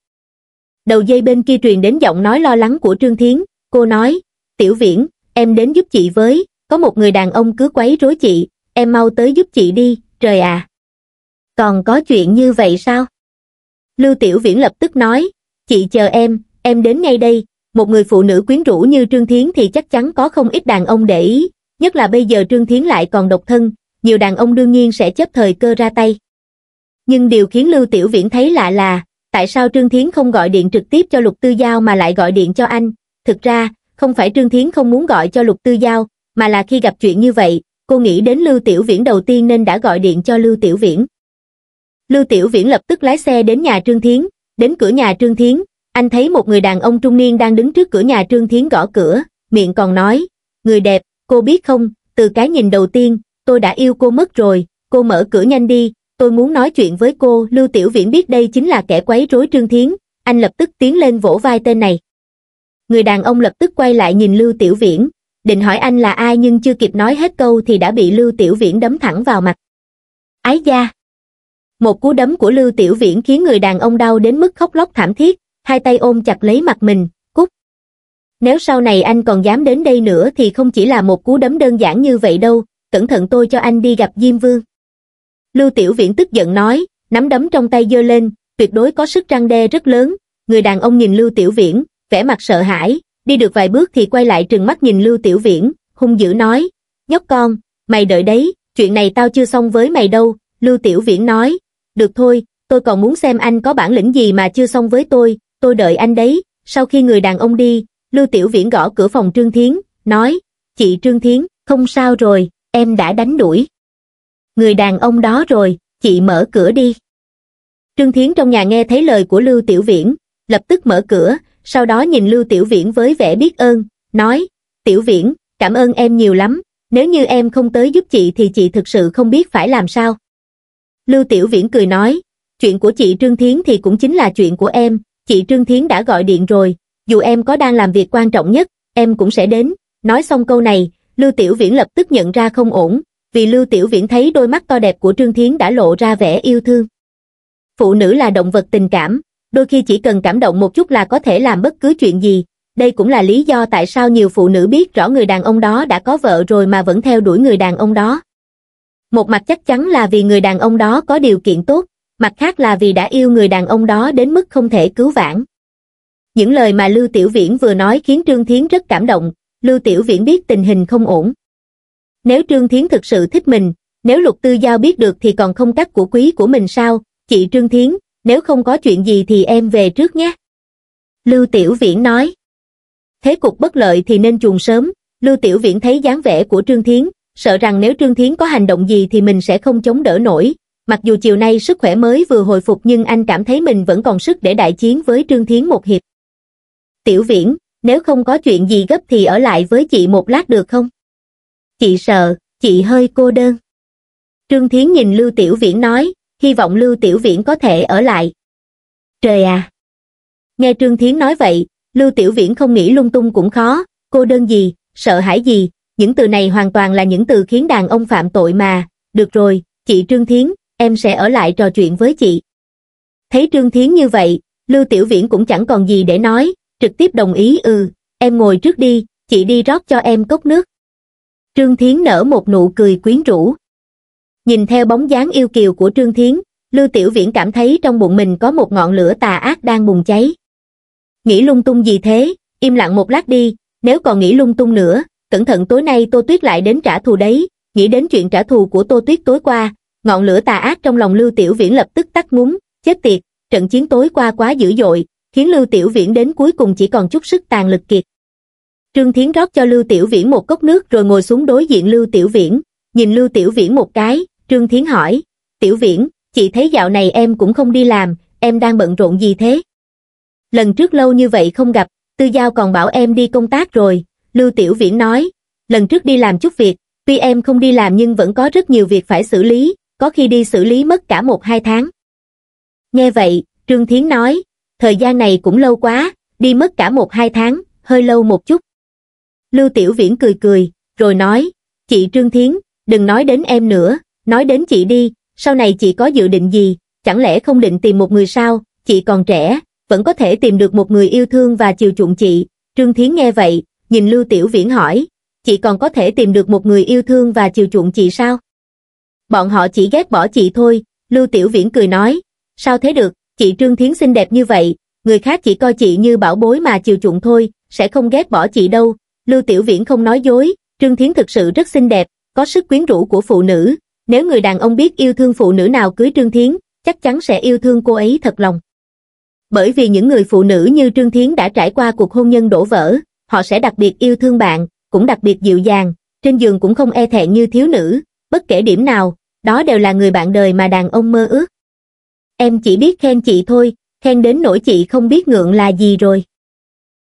Đầu dây bên kia truyền đến giọng nói lo lắng của Trương Thiến, cô nói, Tiểu Viễn, em đến giúp chị với, có một người đàn ông cứ quấy rối chị, em mau tới giúp chị đi, trời à. Còn có chuyện như vậy sao? Lưu Tiểu Viễn lập tức nói, chị chờ em, em đến ngay đây, một người phụ nữ quyến rũ như Trương Thiến thì chắc chắn có không ít đàn ông để ý, nhất là bây giờ Trương Thiến lại còn độc thân, nhiều đàn ông đương nhiên sẽ chấp thời cơ ra tay. Nhưng điều khiến Lưu Tiểu Viễn thấy lạ là, tại sao Trương Thiến không gọi điện trực tiếp cho Lục Tư Giao mà lại gọi điện cho anh? Thực ra, không phải Trương Thiến không muốn gọi cho Lục Tư Giao, mà là khi gặp chuyện như vậy, cô nghĩ đến Lưu Tiểu Viễn đầu tiên nên đã gọi điện cho Lưu Tiểu Viễn. Lưu Tiểu Viễn lập tức lái xe đến nhà Trương Thiến, đến cửa nhà Trương Thiến, anh thấy một người đàn ông trung niên đang đứng trước cửa nhà Trương Thiến gõ cửa, miệng còn nói, người đẹp, cô biết không, từ cái nhìn đầu tiên, tôi đã yêu cô mất rồi, cô mở cửa nhanh đi, tôi muốn nói chuyện với cô, Lưu Tiểu Viễn biết đây chính là kẻ quấy rối Trương Thiến, anh lập tức tiến lên vỗ vai tên này. Người đàn ông lập tức quay lại nhìn Lưu Tiểu Viễn, định hỏi anh là ai nhưng chưa kịp nói hết câu thì đã bị Lưu Tiểu Viễn đấm thẳng vào mặt. Ái da! một cú đấm của Lưu Tiểu Viễn khiến người đàn ông đau đến mức khóc lóc thảm thiết, hai tay ôm chặt lấy mặt mình, cút. Nếu sau này anh còn dám đến đây nữa thì không chỉ là một cú đấm đơn giản như vậy đâu, cẩn thận tôi cho anh đi gặp Diêm Vương. Lưu Tiểu Viễn tức giận nói, nắm đấm trong tay giơ lên, tuyệt đối có sức răng đe rất lớn, người đàn ông nhìn Lưu Tiểu Viễn, vẻ mặt sợ hãi, đi được vài bước thì quay lại trừng mắt nhìn Lưu Tiểu Viễn, hung dữ nói, nhóc con, mày đợi đấy, chuyện này tao chưa xong với mày đâu, Lưu Tiểu Viễn nói, được thôi, tôi còn muốn xem anh có bản lĩnh gì mà chưa xong với tôi, tôi đợi anh đấy. Sau khi người đàn ông đi, Lưu Tiểu Viễn gõ cửa phòng Trương Thiến, nói, chị Trương Thiến, không sao rồi, em đã đánh đuổi. Người đàn ông đó rồi, chị mở cửa đi. Trương Thiến trong nhà nghe thấy lời của Lưu Tiểu Viễn, lập tức mở cửa, sau đó nhìn Lưu Tiểu Viễn với vẻ biết ơn, nói, Tiểu Viễn, cảm ơn em nhiều lắm, nếu như em không tới giúp chị thì chị thực sự không biết phải làm sao. Lưu Tiểu Viễn cười nói, chuyện của chị Trương Thiến thì cũng chính là chuyện của em, chị Trương Thiến đã gọi điện rồi, dù em có đang làm việc quan trọng nhất, em cũng sẽ đến. Nói xong câu này, Lưu Tiểu Viễn lập tức nhận ra không ổn, vì Lưu Tiểu Viễn thấy đôi mắt to đẹp của Trương Thiến đã lộ ra vẻ yêu thương. Phụ nữ là động vật tình cảm, đôi khi chỉ cần cảm động một chút là có thể làm bất cứ chuyện gì. Đây cũng là lý do tại sao nhiều phụ nữ biết rõ người đàn ông đó đã có vợ rồi mà vẫn theo đuổi người đàn ông đó một mặt chắc chắn là vì người đàn ông đó có điều kiện tốt mặt khác là vì đã yêu người đàn ông đó đến mức không thể cứu vãn những lời mà lưu tiểu viễn vừa nói khiến trương thiến rất cảm động lưu tiểu viễn biết tình hình không ổn nếu trương thiến thực sự thích mình nếu lục tư giao biết được thì còn không cắt của quý của mình sao chị trương thiến nếu không có chuyện gì thì em về trước nhé lưu tiểu viễn nói thế cục bất lợi thì nên chuồn sớm lưu tiểu viễn thấy dáng vẻ của trương thiến sợ rằng nếu Trương Thiến có hành động gì thì mình sẽ không chống đỡ nổi. Mặc dù chiều nay sức khỏe mới vừa hồi phục nhưng anh cảm thấy mình vẫn còn sức để đại chiến với Trương Thiến một hiệp. Tiểu Viễn, nếu không có chuyện gì gấp thì ở lại với chị một lát được không? Chị sợ, chị hơi cô đơn. Trương Thiến nhìn Lưu Tiểu Viễn nói, hy vọng Lưu Tiểu Viễn có thể ở lại. Trời à! Nghe Trương Thiến nói vậy, Lưu Tiểu Viễn không nghĩ lung tung cũng khó, cô đơn gì, sợ hãi gì, những từ này hoàn toàn là những từ khiến đàn ông phạm tội mà, được rồi, chị Trương Thiến, em sẽ ở lại trò chuyện với chị. Thấy Trương Thiến như vậy, Lưu Tiểu Viễn cũng chẳng còn gì để nói, trực tiếp đồng ý ừ, em ngồi trước đi, chị đi rót cho em cốc nước. Trương Thiến nở một nụ cười quyến rũ. Nhìn theo bóng dáng yêu kiều của Trương Thiến, Lưu Tiểu Viễn cảm thấy trong bụng mình có một ngọn lửa tà ác đang bùng cháy. Nghĩ lung tung gì thế, im lặng một lát đi, nếu còn nghĩ lung tung nữa, cẩn thận tối nay Tô Tuyết lại đến trả thù đấy, nghĩ đến chuyện trả thù của Tô Tuyết tối qua, ngọn lửa tà ác trong lòng Lưu Tiểu Viễn lập tức tắt ngúm, chết tiệt, trận chiến tối qua quá dữ dội, khiến Lưu Tiểu Viễn đến cuối cùng chỉ còn chút sức tàn lực kiệt. Trương Thiến rót cho Lưu Tiểu Viễn một cốc nước rồi ngồi xuống đối diện Lưu Tiểu Viễn, nhìn Lưu Tiểu Viễn một cái, Trương Thiến hỏi, Tiểu Viễn, chị thấy dạo này em cũng không đi làm, em đang bận rộn gì thế? Lần trước lâu như vậy không gặp, Tư Giao còn bảo em đi công tác rồi, Lưu Tiểu Viễn nói, lần trước đi làm chút việc, tuy em không đi làm nhưng vẫn có rất nhiều việc phải xử lý, có khi đi xử lý mất cả một hai tháng. Nghe vậy, Trương Thiến nói, thời gian này cũng lâu quá, đi mất cả một hai tháng, hơi lâu một chút. Lưu Tiểu Viễn cười cười, rồi nói, chị Trương Thiến, đừng nói đến em nữa, nói đến chị đi, sau này chị có dự định gì, chẳng lẽ không định tìm một người sao, chị còn trẻ, vẫn có thể tìm được một người yêu thương và chiều chuộng chị. Trương Thiến nghe vậy, nhìn Lưu Tiểu Viễn hỏi, chị còn có thể tìm được một người yêu thương và chiều chuộng chị sao? Bọn họ chỉ ghét bỏ chị thôi, Lưu Tiểu Viễn cười nói, sao thế được, chị Trương Thiến xinh đẹp như vậy, người khác chỉ coi chị như bảo bối mà chiều chuộng thôi, sẽ không ghét bỏ chị đâu. Lưu Tiểu Viễn không nói dối, Trương Thiến thực sự rất xinh đẹp, có sức quyến rũ của phụ nữ, nếu người đàn ông biết yêu thương phụ nữ nào cưới Trương Thiến, chắc chắn sẽ yêu thương cô ấy thật lòng. Bởi vì những người phụ nữ như Trương Thiến đã trải qua cuộc hôn nhân đổ vỡ, họ sẽ đặc biệt yêu thương bạn, cũng đặc biệt dịu dàng, trên giường cũng không e thẹn như thiếu nữ, bất kể điểm nào, đó đều là người bạn đời mà đàn ông mơ ước. Em chỉ biết khen chị thôi, khen đến nỗi chị không biết ngượng là gì rồi.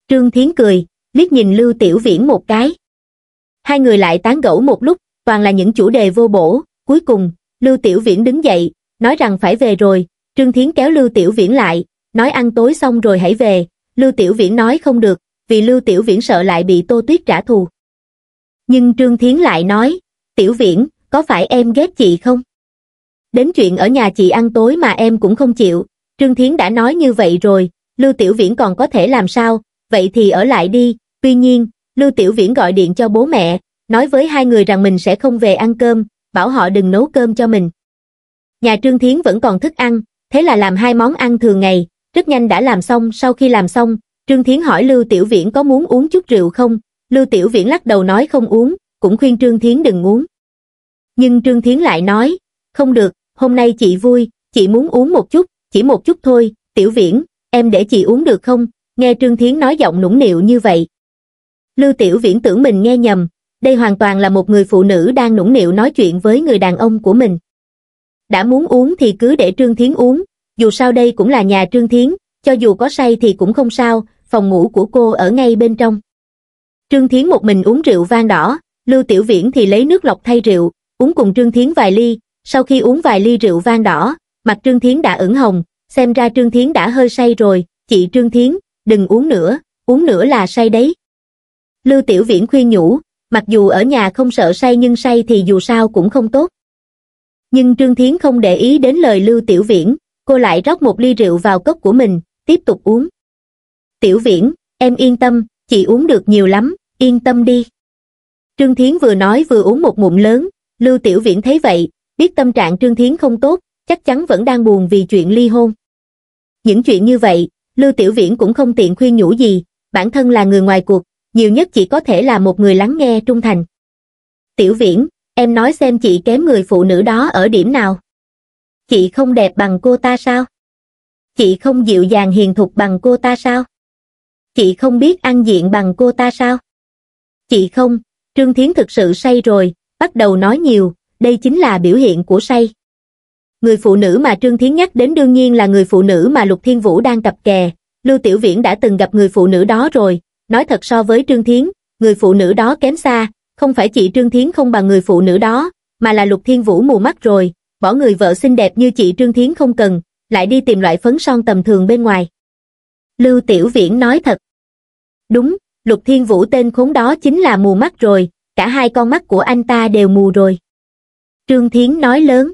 Trương Thiến cười, liếc nhìn Lưu Tiểu Viễn một cái. Hai người lại tán gẫu một lúc, toàn là những chủ đề vô bổ. Cuối cùng, Lưu Tiểu Viễn đứng dậy, nói rằng phải về rồi. Trương Thiến kéo Lưu Tiểu Viễn lại, nói ăn tối xong rồi hãy về. Lưu Tiểu Viễn nói không được, vì Lưu Tiểu Viễn sợ lại bị Tô Tuyết trả thù. Nhưng Trương Thiến lại nói, Tiểu Viễn, có phải em ghét chị không? Đến chuyện ở nhà chị ăn tối mà em cũng không chịu, Trương Thiến đã nói như vậy rồi, Lưu Tiểu Viễn còn có thể làm sao, vậy thì ở lại đi, tuy nhiên, Lưu Tiểu Viễn gọi điện cho bố mẹ, nói với hai người rằng mình sẽ không về ăn cơm, bảo họ đừng nấu cơm cho mình. Nhà Trương Thiến vẫn còn thức ăn, thế là làm hai món ăn thường ngày, rất nhanh đã làm xong, sau khi làm xong, Trương Thiến hỏi Lưu Tiểu Viễn có muốn uống chút rượu không? Lưu Tiểu Viễn lắc đầu nói không uống, cũng khuyên Trương Thiến đừng uống. Nhưng Trương Thiến lại nói, không được, hôm nay chị vui, chị muốn uống một chút, chỉ một chút thôi, Tiểu Viễn, em để chị uống được không? Nghe Trương Thiến nói giọng nũng nịu như vậy. Lưu Tiểu Viễn tưởng mình nghe nhầm, đây hoàn toàn là một người phụ nữ đang nũng nịu nói chuyện với người đàn ông của mình. Đã muốn uống thì cứ để Trương Thiến uống, dù sao đây cũng là nhà Trương Thiến, cho dù có say thì cũng không sao, phòng ngủ của cô ở ngay bên trong. Trương Thiến một mình uống rượu vang đỏ, Lưu Tiểu Viễn thì lấy nước lọc thay rượu, uống cùng Trương Thiến vài ly, sau khi uống vài ly rượu vang đỏ, mặt Trương Thiến đã ửng hồng, xem ra Trương Thiến đã hơi say rồi, chị Trương Thiến, đừng uống nữa, uống nữa là say đấy. Lưu Tiểu Viễn khuyên nhủ, mặc dù ở nhà không sợ say nhưng say thì dù sao cũng không tốt. Nhưng Trương Thiến không để ý đến lời Lưu Tiểu Viễn, cô lại rót một ly rượu vào cốc của mình, tiếp tục uống. Tiểu Viễn, em yên tâm, chị uống được nhiều lắm, yên tâm đi. Trương Thiến vừa nói vừa uống một ngụm lớn, Lưu Tiểu Viễn thấy vậy, biết tâm trạng Trương Thiến không tốt, chắc chắn vẫn đang buồn vì chuyện ly hôn. Những chuyện như vậy, Lưu Tiểu Viễn cũng không tiện khuyên nhủ gì, bản thân là người ngoài cuộc, nhiều nhất chỉ có thể là một người lắng nghe trung thành. Tiểu Viễn, em nói xem chị kém người phụ nữ đó ở điểm nào. Chị không đẹp bằng cô ta sao? Chị không dịu dàng hiền thục bằng cô ta sao? chị không biết ăn diện bằng cô ta sao? Chị không, Trương Thiến thực sự say rồi, bắt đầu nói nhiều, đây chính là biểu hiện của say. Người phụ nữ mà Trương Thiến nhắc đến đương nhiên là người phụ nữ mà Lục Thiên Vũ đang cặp kè. Lưu Tiểu Viễn đã từng gặp người phụ nữ đó rồi, nói thật so với Trương Thiến, người phụ nữ đó kém xa, không phải chị Trương Thiến không bằng người phụ nữ đó, mà là Lục Thiên Vũ mù mắt rồi, bỏ người vợ xinh đẹp như chị Trương Thiến không cần, lại đi tìm loại phấn son tầm thường bên ngoài. Lưu Tiểu Viễn nói thật. Đúng, Lục Thiên Vũ tên khốn đó chính là mù mắt rồi, cả hai con mắt của anh ta đều mù rồi. Trương Thiến nói lớn.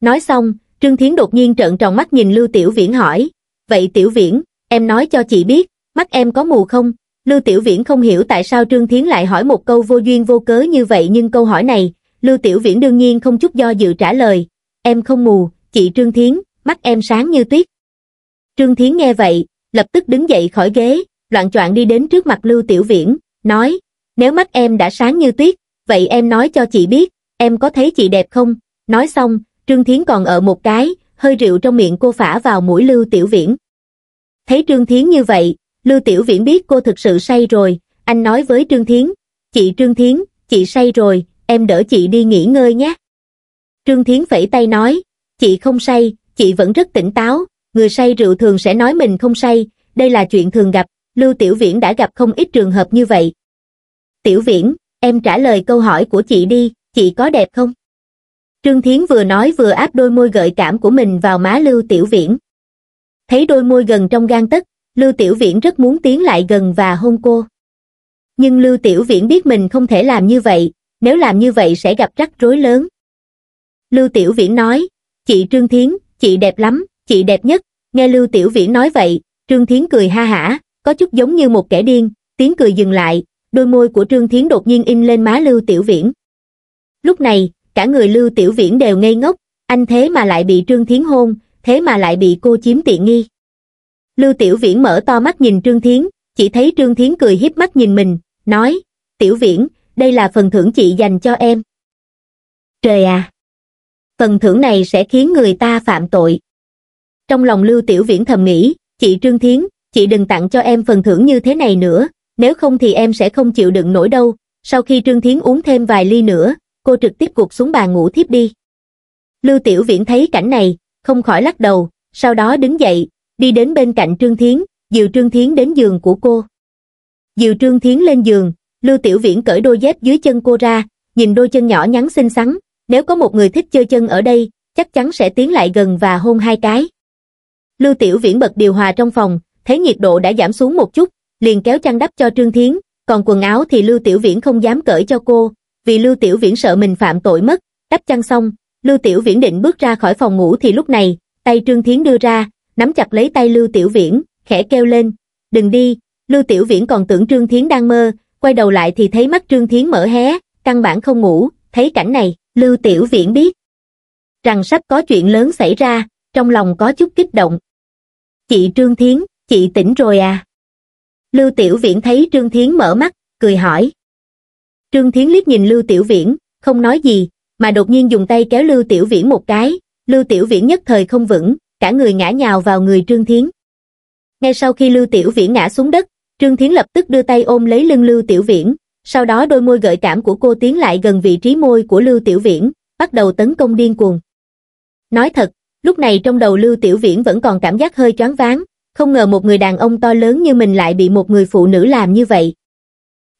Nói xong, Trương Thiến đột nhiên trợn tròn mắt nhìn Lưu Tiểu Viễn hỏi, vậy Tiểu Viễn, em nói cho chị biết, mắt em có mù không? Lưu Tiểu Viễn không hiểu tại sao Trương Thiến lại hỏi một câu vô duyên vô cớ như vậy nhưng câu hỏi này, Lưu Tiểu Viễn đương nhiên không chút do dự trả lời, em không mù, chị Trương Thiến, mắt em sáng như tuyết. Trương Thiến nghe vậy, lập tức đứng dậy khỏi ghế, loạn choạng đi đến trước mặt Lưu Tiểu Viễn, nói, nếu mắt em đã sáng như tuyết, vậy em nói cho chị biết, em có thấy chị đẹp không? Nói xong, Trương Thiến còn ở một cái, hơi rượu trong miệng cô phả vào mũi Lưu Tiểu Viễn. Thấy Trương Thiến như vậy, Lưu Tiểu Viễn biết cô thực sự say rồi, anh nói với Trương Thiến, chị Trương Thiến, chị say rồi, em đỡ chị đi nghỉ ngơi nhé. Trương Thiến phẩy tay nói, chị không say, chị vẫn rất tỉnh táo, người say rượu thường sẽ nói mình không say, đây là chuyện thường gặp, Lưu Tiểu Viễn đã gặp không ít trường hợp như vậy. Tiểu Viễn, em trả lời câu hỏi của chị đi, chị có đẹp không? Trương Thiến vừa nói vừa áp đôi môi gợi cảm của mình vào má Lưu Tiểu Viễn. Thấy đôi môi gần trong gan tất, Lưu Tiểu Viễn rất muốn tiến lại gần và hôn cô. Nhưng Lưu Tiểu Viễn biết mình không thể làm như vậy, nếu làm như vậy sẽ gặp rắc rối lớn. Lưu Tiểu Viễn nói, chị Trương Thiến, chị đẹp lắm, chị đẹp nhất nghe lưu tiểu viễn nói vậy trương thiến cười ha hả có chút giống như một kẻ điên tiếng cười dừng lại đôi môi của trương thiến đột nhiên in lên má lưu tiểu viễn lúc này cả người lưu tiểu viễn đều ngây ngốc anh thế mà lại bị trương thiến hôn thế mà lại bị cô chiếm tiện nghi lưu tiểu viễn mở to mắt nhìn trương thiến chỉ thấy trương thiến cười hiếp mắt nhìn mình nói tiểu viễn đây là phần thưởng chị dành cho em trời à phần thưởng này sẽ khiến người ta phạm tội trong lòng Lưu Tiểu Viễn thầm nghĩ, chị Trương Thiến, chị đừng tặng cho em phần thưởng như thế này nữa, nếu không thì em sẽ không chịu đựng nổi đâu. Sau khi Trương Thiến uống thêm vài ly nữa, cô trực tiếp cuộc xuống bàn ngủ thiếp đi. Lưu Tiểu Viễn thấy cảnh này, không khỏi lắc đầu, sau đó đứng dậy, đi đến bên cạnh Trương Thiến, dìu Trương Thiến đến giường của cô. Dìu Trương Thiến lên giường, Lưu Tiểu Viễn cởi đôi dép dưới chân cô ra, nhìn đôi chân nhỏ nhắn xinh xắn, nếu có một người thích chơi chân ở đây, chắc chắn sẽ tiến lại gần và hôn hai cái. Lưu Tiểu Viễn bật điều hòa trong phòng, thấy nhiệt độ đã giảm xuống một chút, liền kéo chăn đắp cho Trương Thiến, còn quần áo thì Lưu Tiểu Viễn không dám cởi cho cô, vì Lưu Tiểu Viễn sợ mình phạm tội mất, đắp chăn xong, Lưu Tiểu Viễn định bước ra khỏi phòng ngủ thì lúc này, tay Trương Thiến đưa ra, nắm chặt lấy tay Lưu Tiểu Viễn, khẽ kêu lên, đừng đi, Lưu Tiểu Viễn còn tưởng Trương Thiến đang mơ, quay đầu lại thì thấy mắt Trương Thiến mở hé, căn bản không ngủ, thấy cảnh này, Lưu Tiểu Viễn biết rằng sắp có chuyện lớn xảy ra, trong lòng có chút kích động, Chị Trương Thiến, chị tỉnh rồi à? Lưu Tiểu Viễn thấy Trương Thiến mở mắt, cười hỏi. Trương Thiến liếc nhìn Lưu Tiểu Viễn, không nói gì, mà đột nhiên dùng tay kéo Lưu Tiểu Viễn một cái. Lưu Tiểu Viễn nhất thời không vững, cả người ngã nhào vào người Trương Thiến. Ngay sau khi Lưu Tiểu Viễn ngã xuống đất, Trương Thiến lập tức đưa tay ôm lấy lưng Lưu Tiểu Viễn, sau đó đôi môi gợi cảm của cô tiến lại gần vị trí môi của Lưu Tiểu Viễn, bắt đầu tấn công điên cuồng. Nói thật, lúc này trong đầu lưu tiểu viễn vẫn còn cảm giác hơi choáng váng không ngờ một người đàn ông to lớn như mình lại bị một người phụ nữ làm như vậy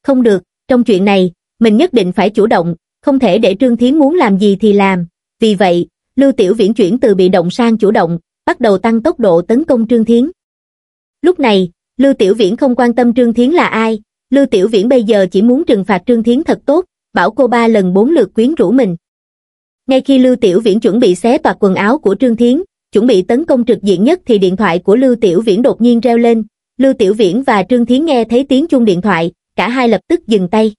không được trong chuyện này mình nhất định phải chủ động không thể để trương thiến muốn làm gì thì làm vì vậy lưu tiểu viễn chuyển từ bị động sang chủ động bắt đầu tăng tốc độ tấn công trương thiến lúc này lưu tiểu viễn không quan tâm trương thiến là ai lưu tiểu viễn bây giờ chỉ muốn trừng phạt trương thiến thật tốt bảo cô ba lần bốn lượt quyến rũ mình ngay khi lưu tiểu viễn chuẩn bị xé toạc quần áo của trương thiến chuẩn bị tấn công trực diện nhất thì điện thoại của lưu tiểu viễn đột nhiên reo lên lưu tiểu viễn và trương thiến nghe thấy tiếng chung điện thoại cả hai lập tức dừng tay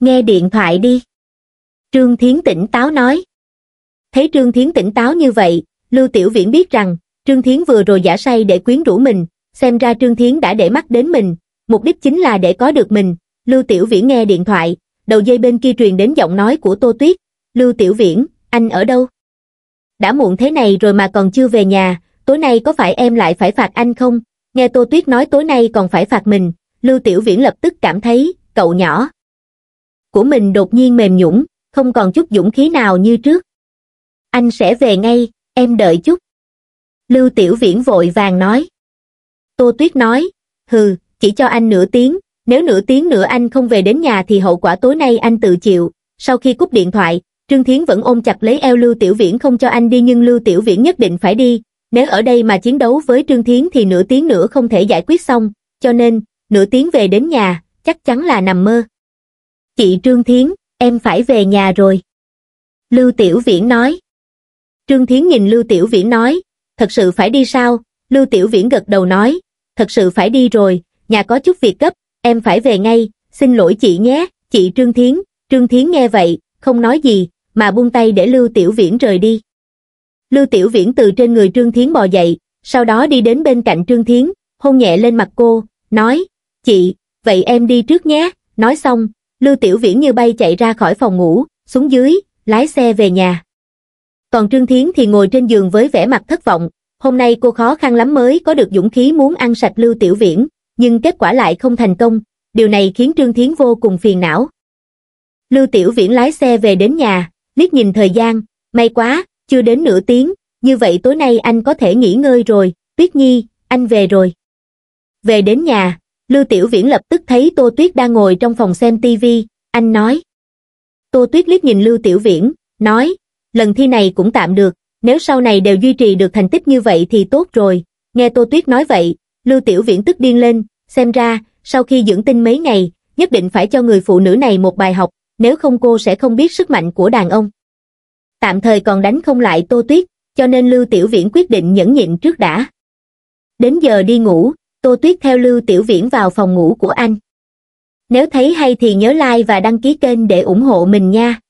nghe điện thoại đi trương thiến tỉnh táo nói thấy trương thiến tỉnh táo như vậy lưu tiểu viễn biết rằng trương thiến vừa rồi giả say để quyến rũ mình xem ra trương thiến đã để mắt đến mình mục đích chính là để có được mình lưu tiểu viễn nghe điện thoại đầu dây bên kia truyền đến giọng nói của tô tuyết lưu tiểu viễn anh ở đâu đã muộn thế này rồi mà còn chưa về nhà tối nay có phải em lại phải phạt anh không nghe tô tuyết nói tối nay còn phải phạt mình lưu tiểu viễn lập tức cảm thấy cậu nhỏ của mình đột nhiên mềm nhũng không còn chút dũng khí nào như trước anh sẽ về ngay em đợi chút lưu tiểu viễn vội vàng nói tô tuyết nói hừ chỉ cho anh nửa tiếng nếu nửa tiếng nữa anh không về đến nhà thì hậu quả tối nay anh tự chịu sau khi cúp điện thoại trương thiến vẫn ôm chặt lấy eo lưu tiểu viễn không cho anh đi nhưng lưu tiểu viễn nhất định phải đi nếu ở đây mà chiến đấu với trương thiến thì nửa tiếng nữa không thể giải quyết xong cho nên nửa tiếng về đến nhà chắc chắn là nằm mơ chị trương thiến em phải về nhà rồi lưu tiểu viễn nói trương thiến nhìn lưu tiểu viễn nói thật sự phải đi sao lưu tiểu viễn gật đầu nói thật sự phải đi rồi nhà có chút việc gấp em phải về ngay xin lỗi chị nhé chị trương thiến trương thiến nghe vậy không nói gì mà buông tay để Lưu Tiểu Viễn rời đi. Lưu Tiểu Viễn từ trên người Trương Thiến bò dậy, sau đó đi đến bên cạnh Trương Thiến, hôn nhẹ lên mặt cô, nói, chị, vậy em đi trước nhé, nói xong, Lưu Tiểu Viễn như bay chạy ra khỏi phòng ngủ, xuống dưới, lái xe về nhà. Còn Trương Thiến thì ngồi trên giường với vẻ mặt thất vọng, hôm nay cô khó khăn lắm mới có được dũng khí muốn ăn sạch Lưu Tiểu Viễn, nhưng kết quả lại không thành công, điều này khiến Trương Thiến vô cùng phiền não. Lưu Tiểu Viễn lái xe về đến nhà, liếc nhìn thời gian may quá chưa đến nửa tiếng như vậy tối nay anh có thể nghỉ ngơi rồi tuyết nhi anh về rồi về đến nhà lưu tiểu viễn lập tức thấy tô tuyết đang ngồi trong phòng xem TV. anh nói tô tuyết liếc nhìn lưu tiểu viễn nói lần thi này cũng tạm được nếu sau này đều duy trì được thành tích như vậy thì tốt rồi nghe tô tuyết nói vậy lưu tiểu viễn tức điên lên xem ra sau khi dưỡng tinh mấy ngày nhất định phải cho người phụ nữ này một bài học nếu không cô sẽ không biết sức mạnh của đàn ông. Tạm thời còn đánh không lại Tô Tuyết, cho nên Lưu Tiểu Viễn quyết định nhẫn nhịn trước đã. Đến giờ đi ngủ, Tô Tuyết theo Lưu Tiểu Viễn vào phòng ngủ của anh. Nếu thấy hay thì nhớ like và đăng ký kênh để ủng hộ mình nha.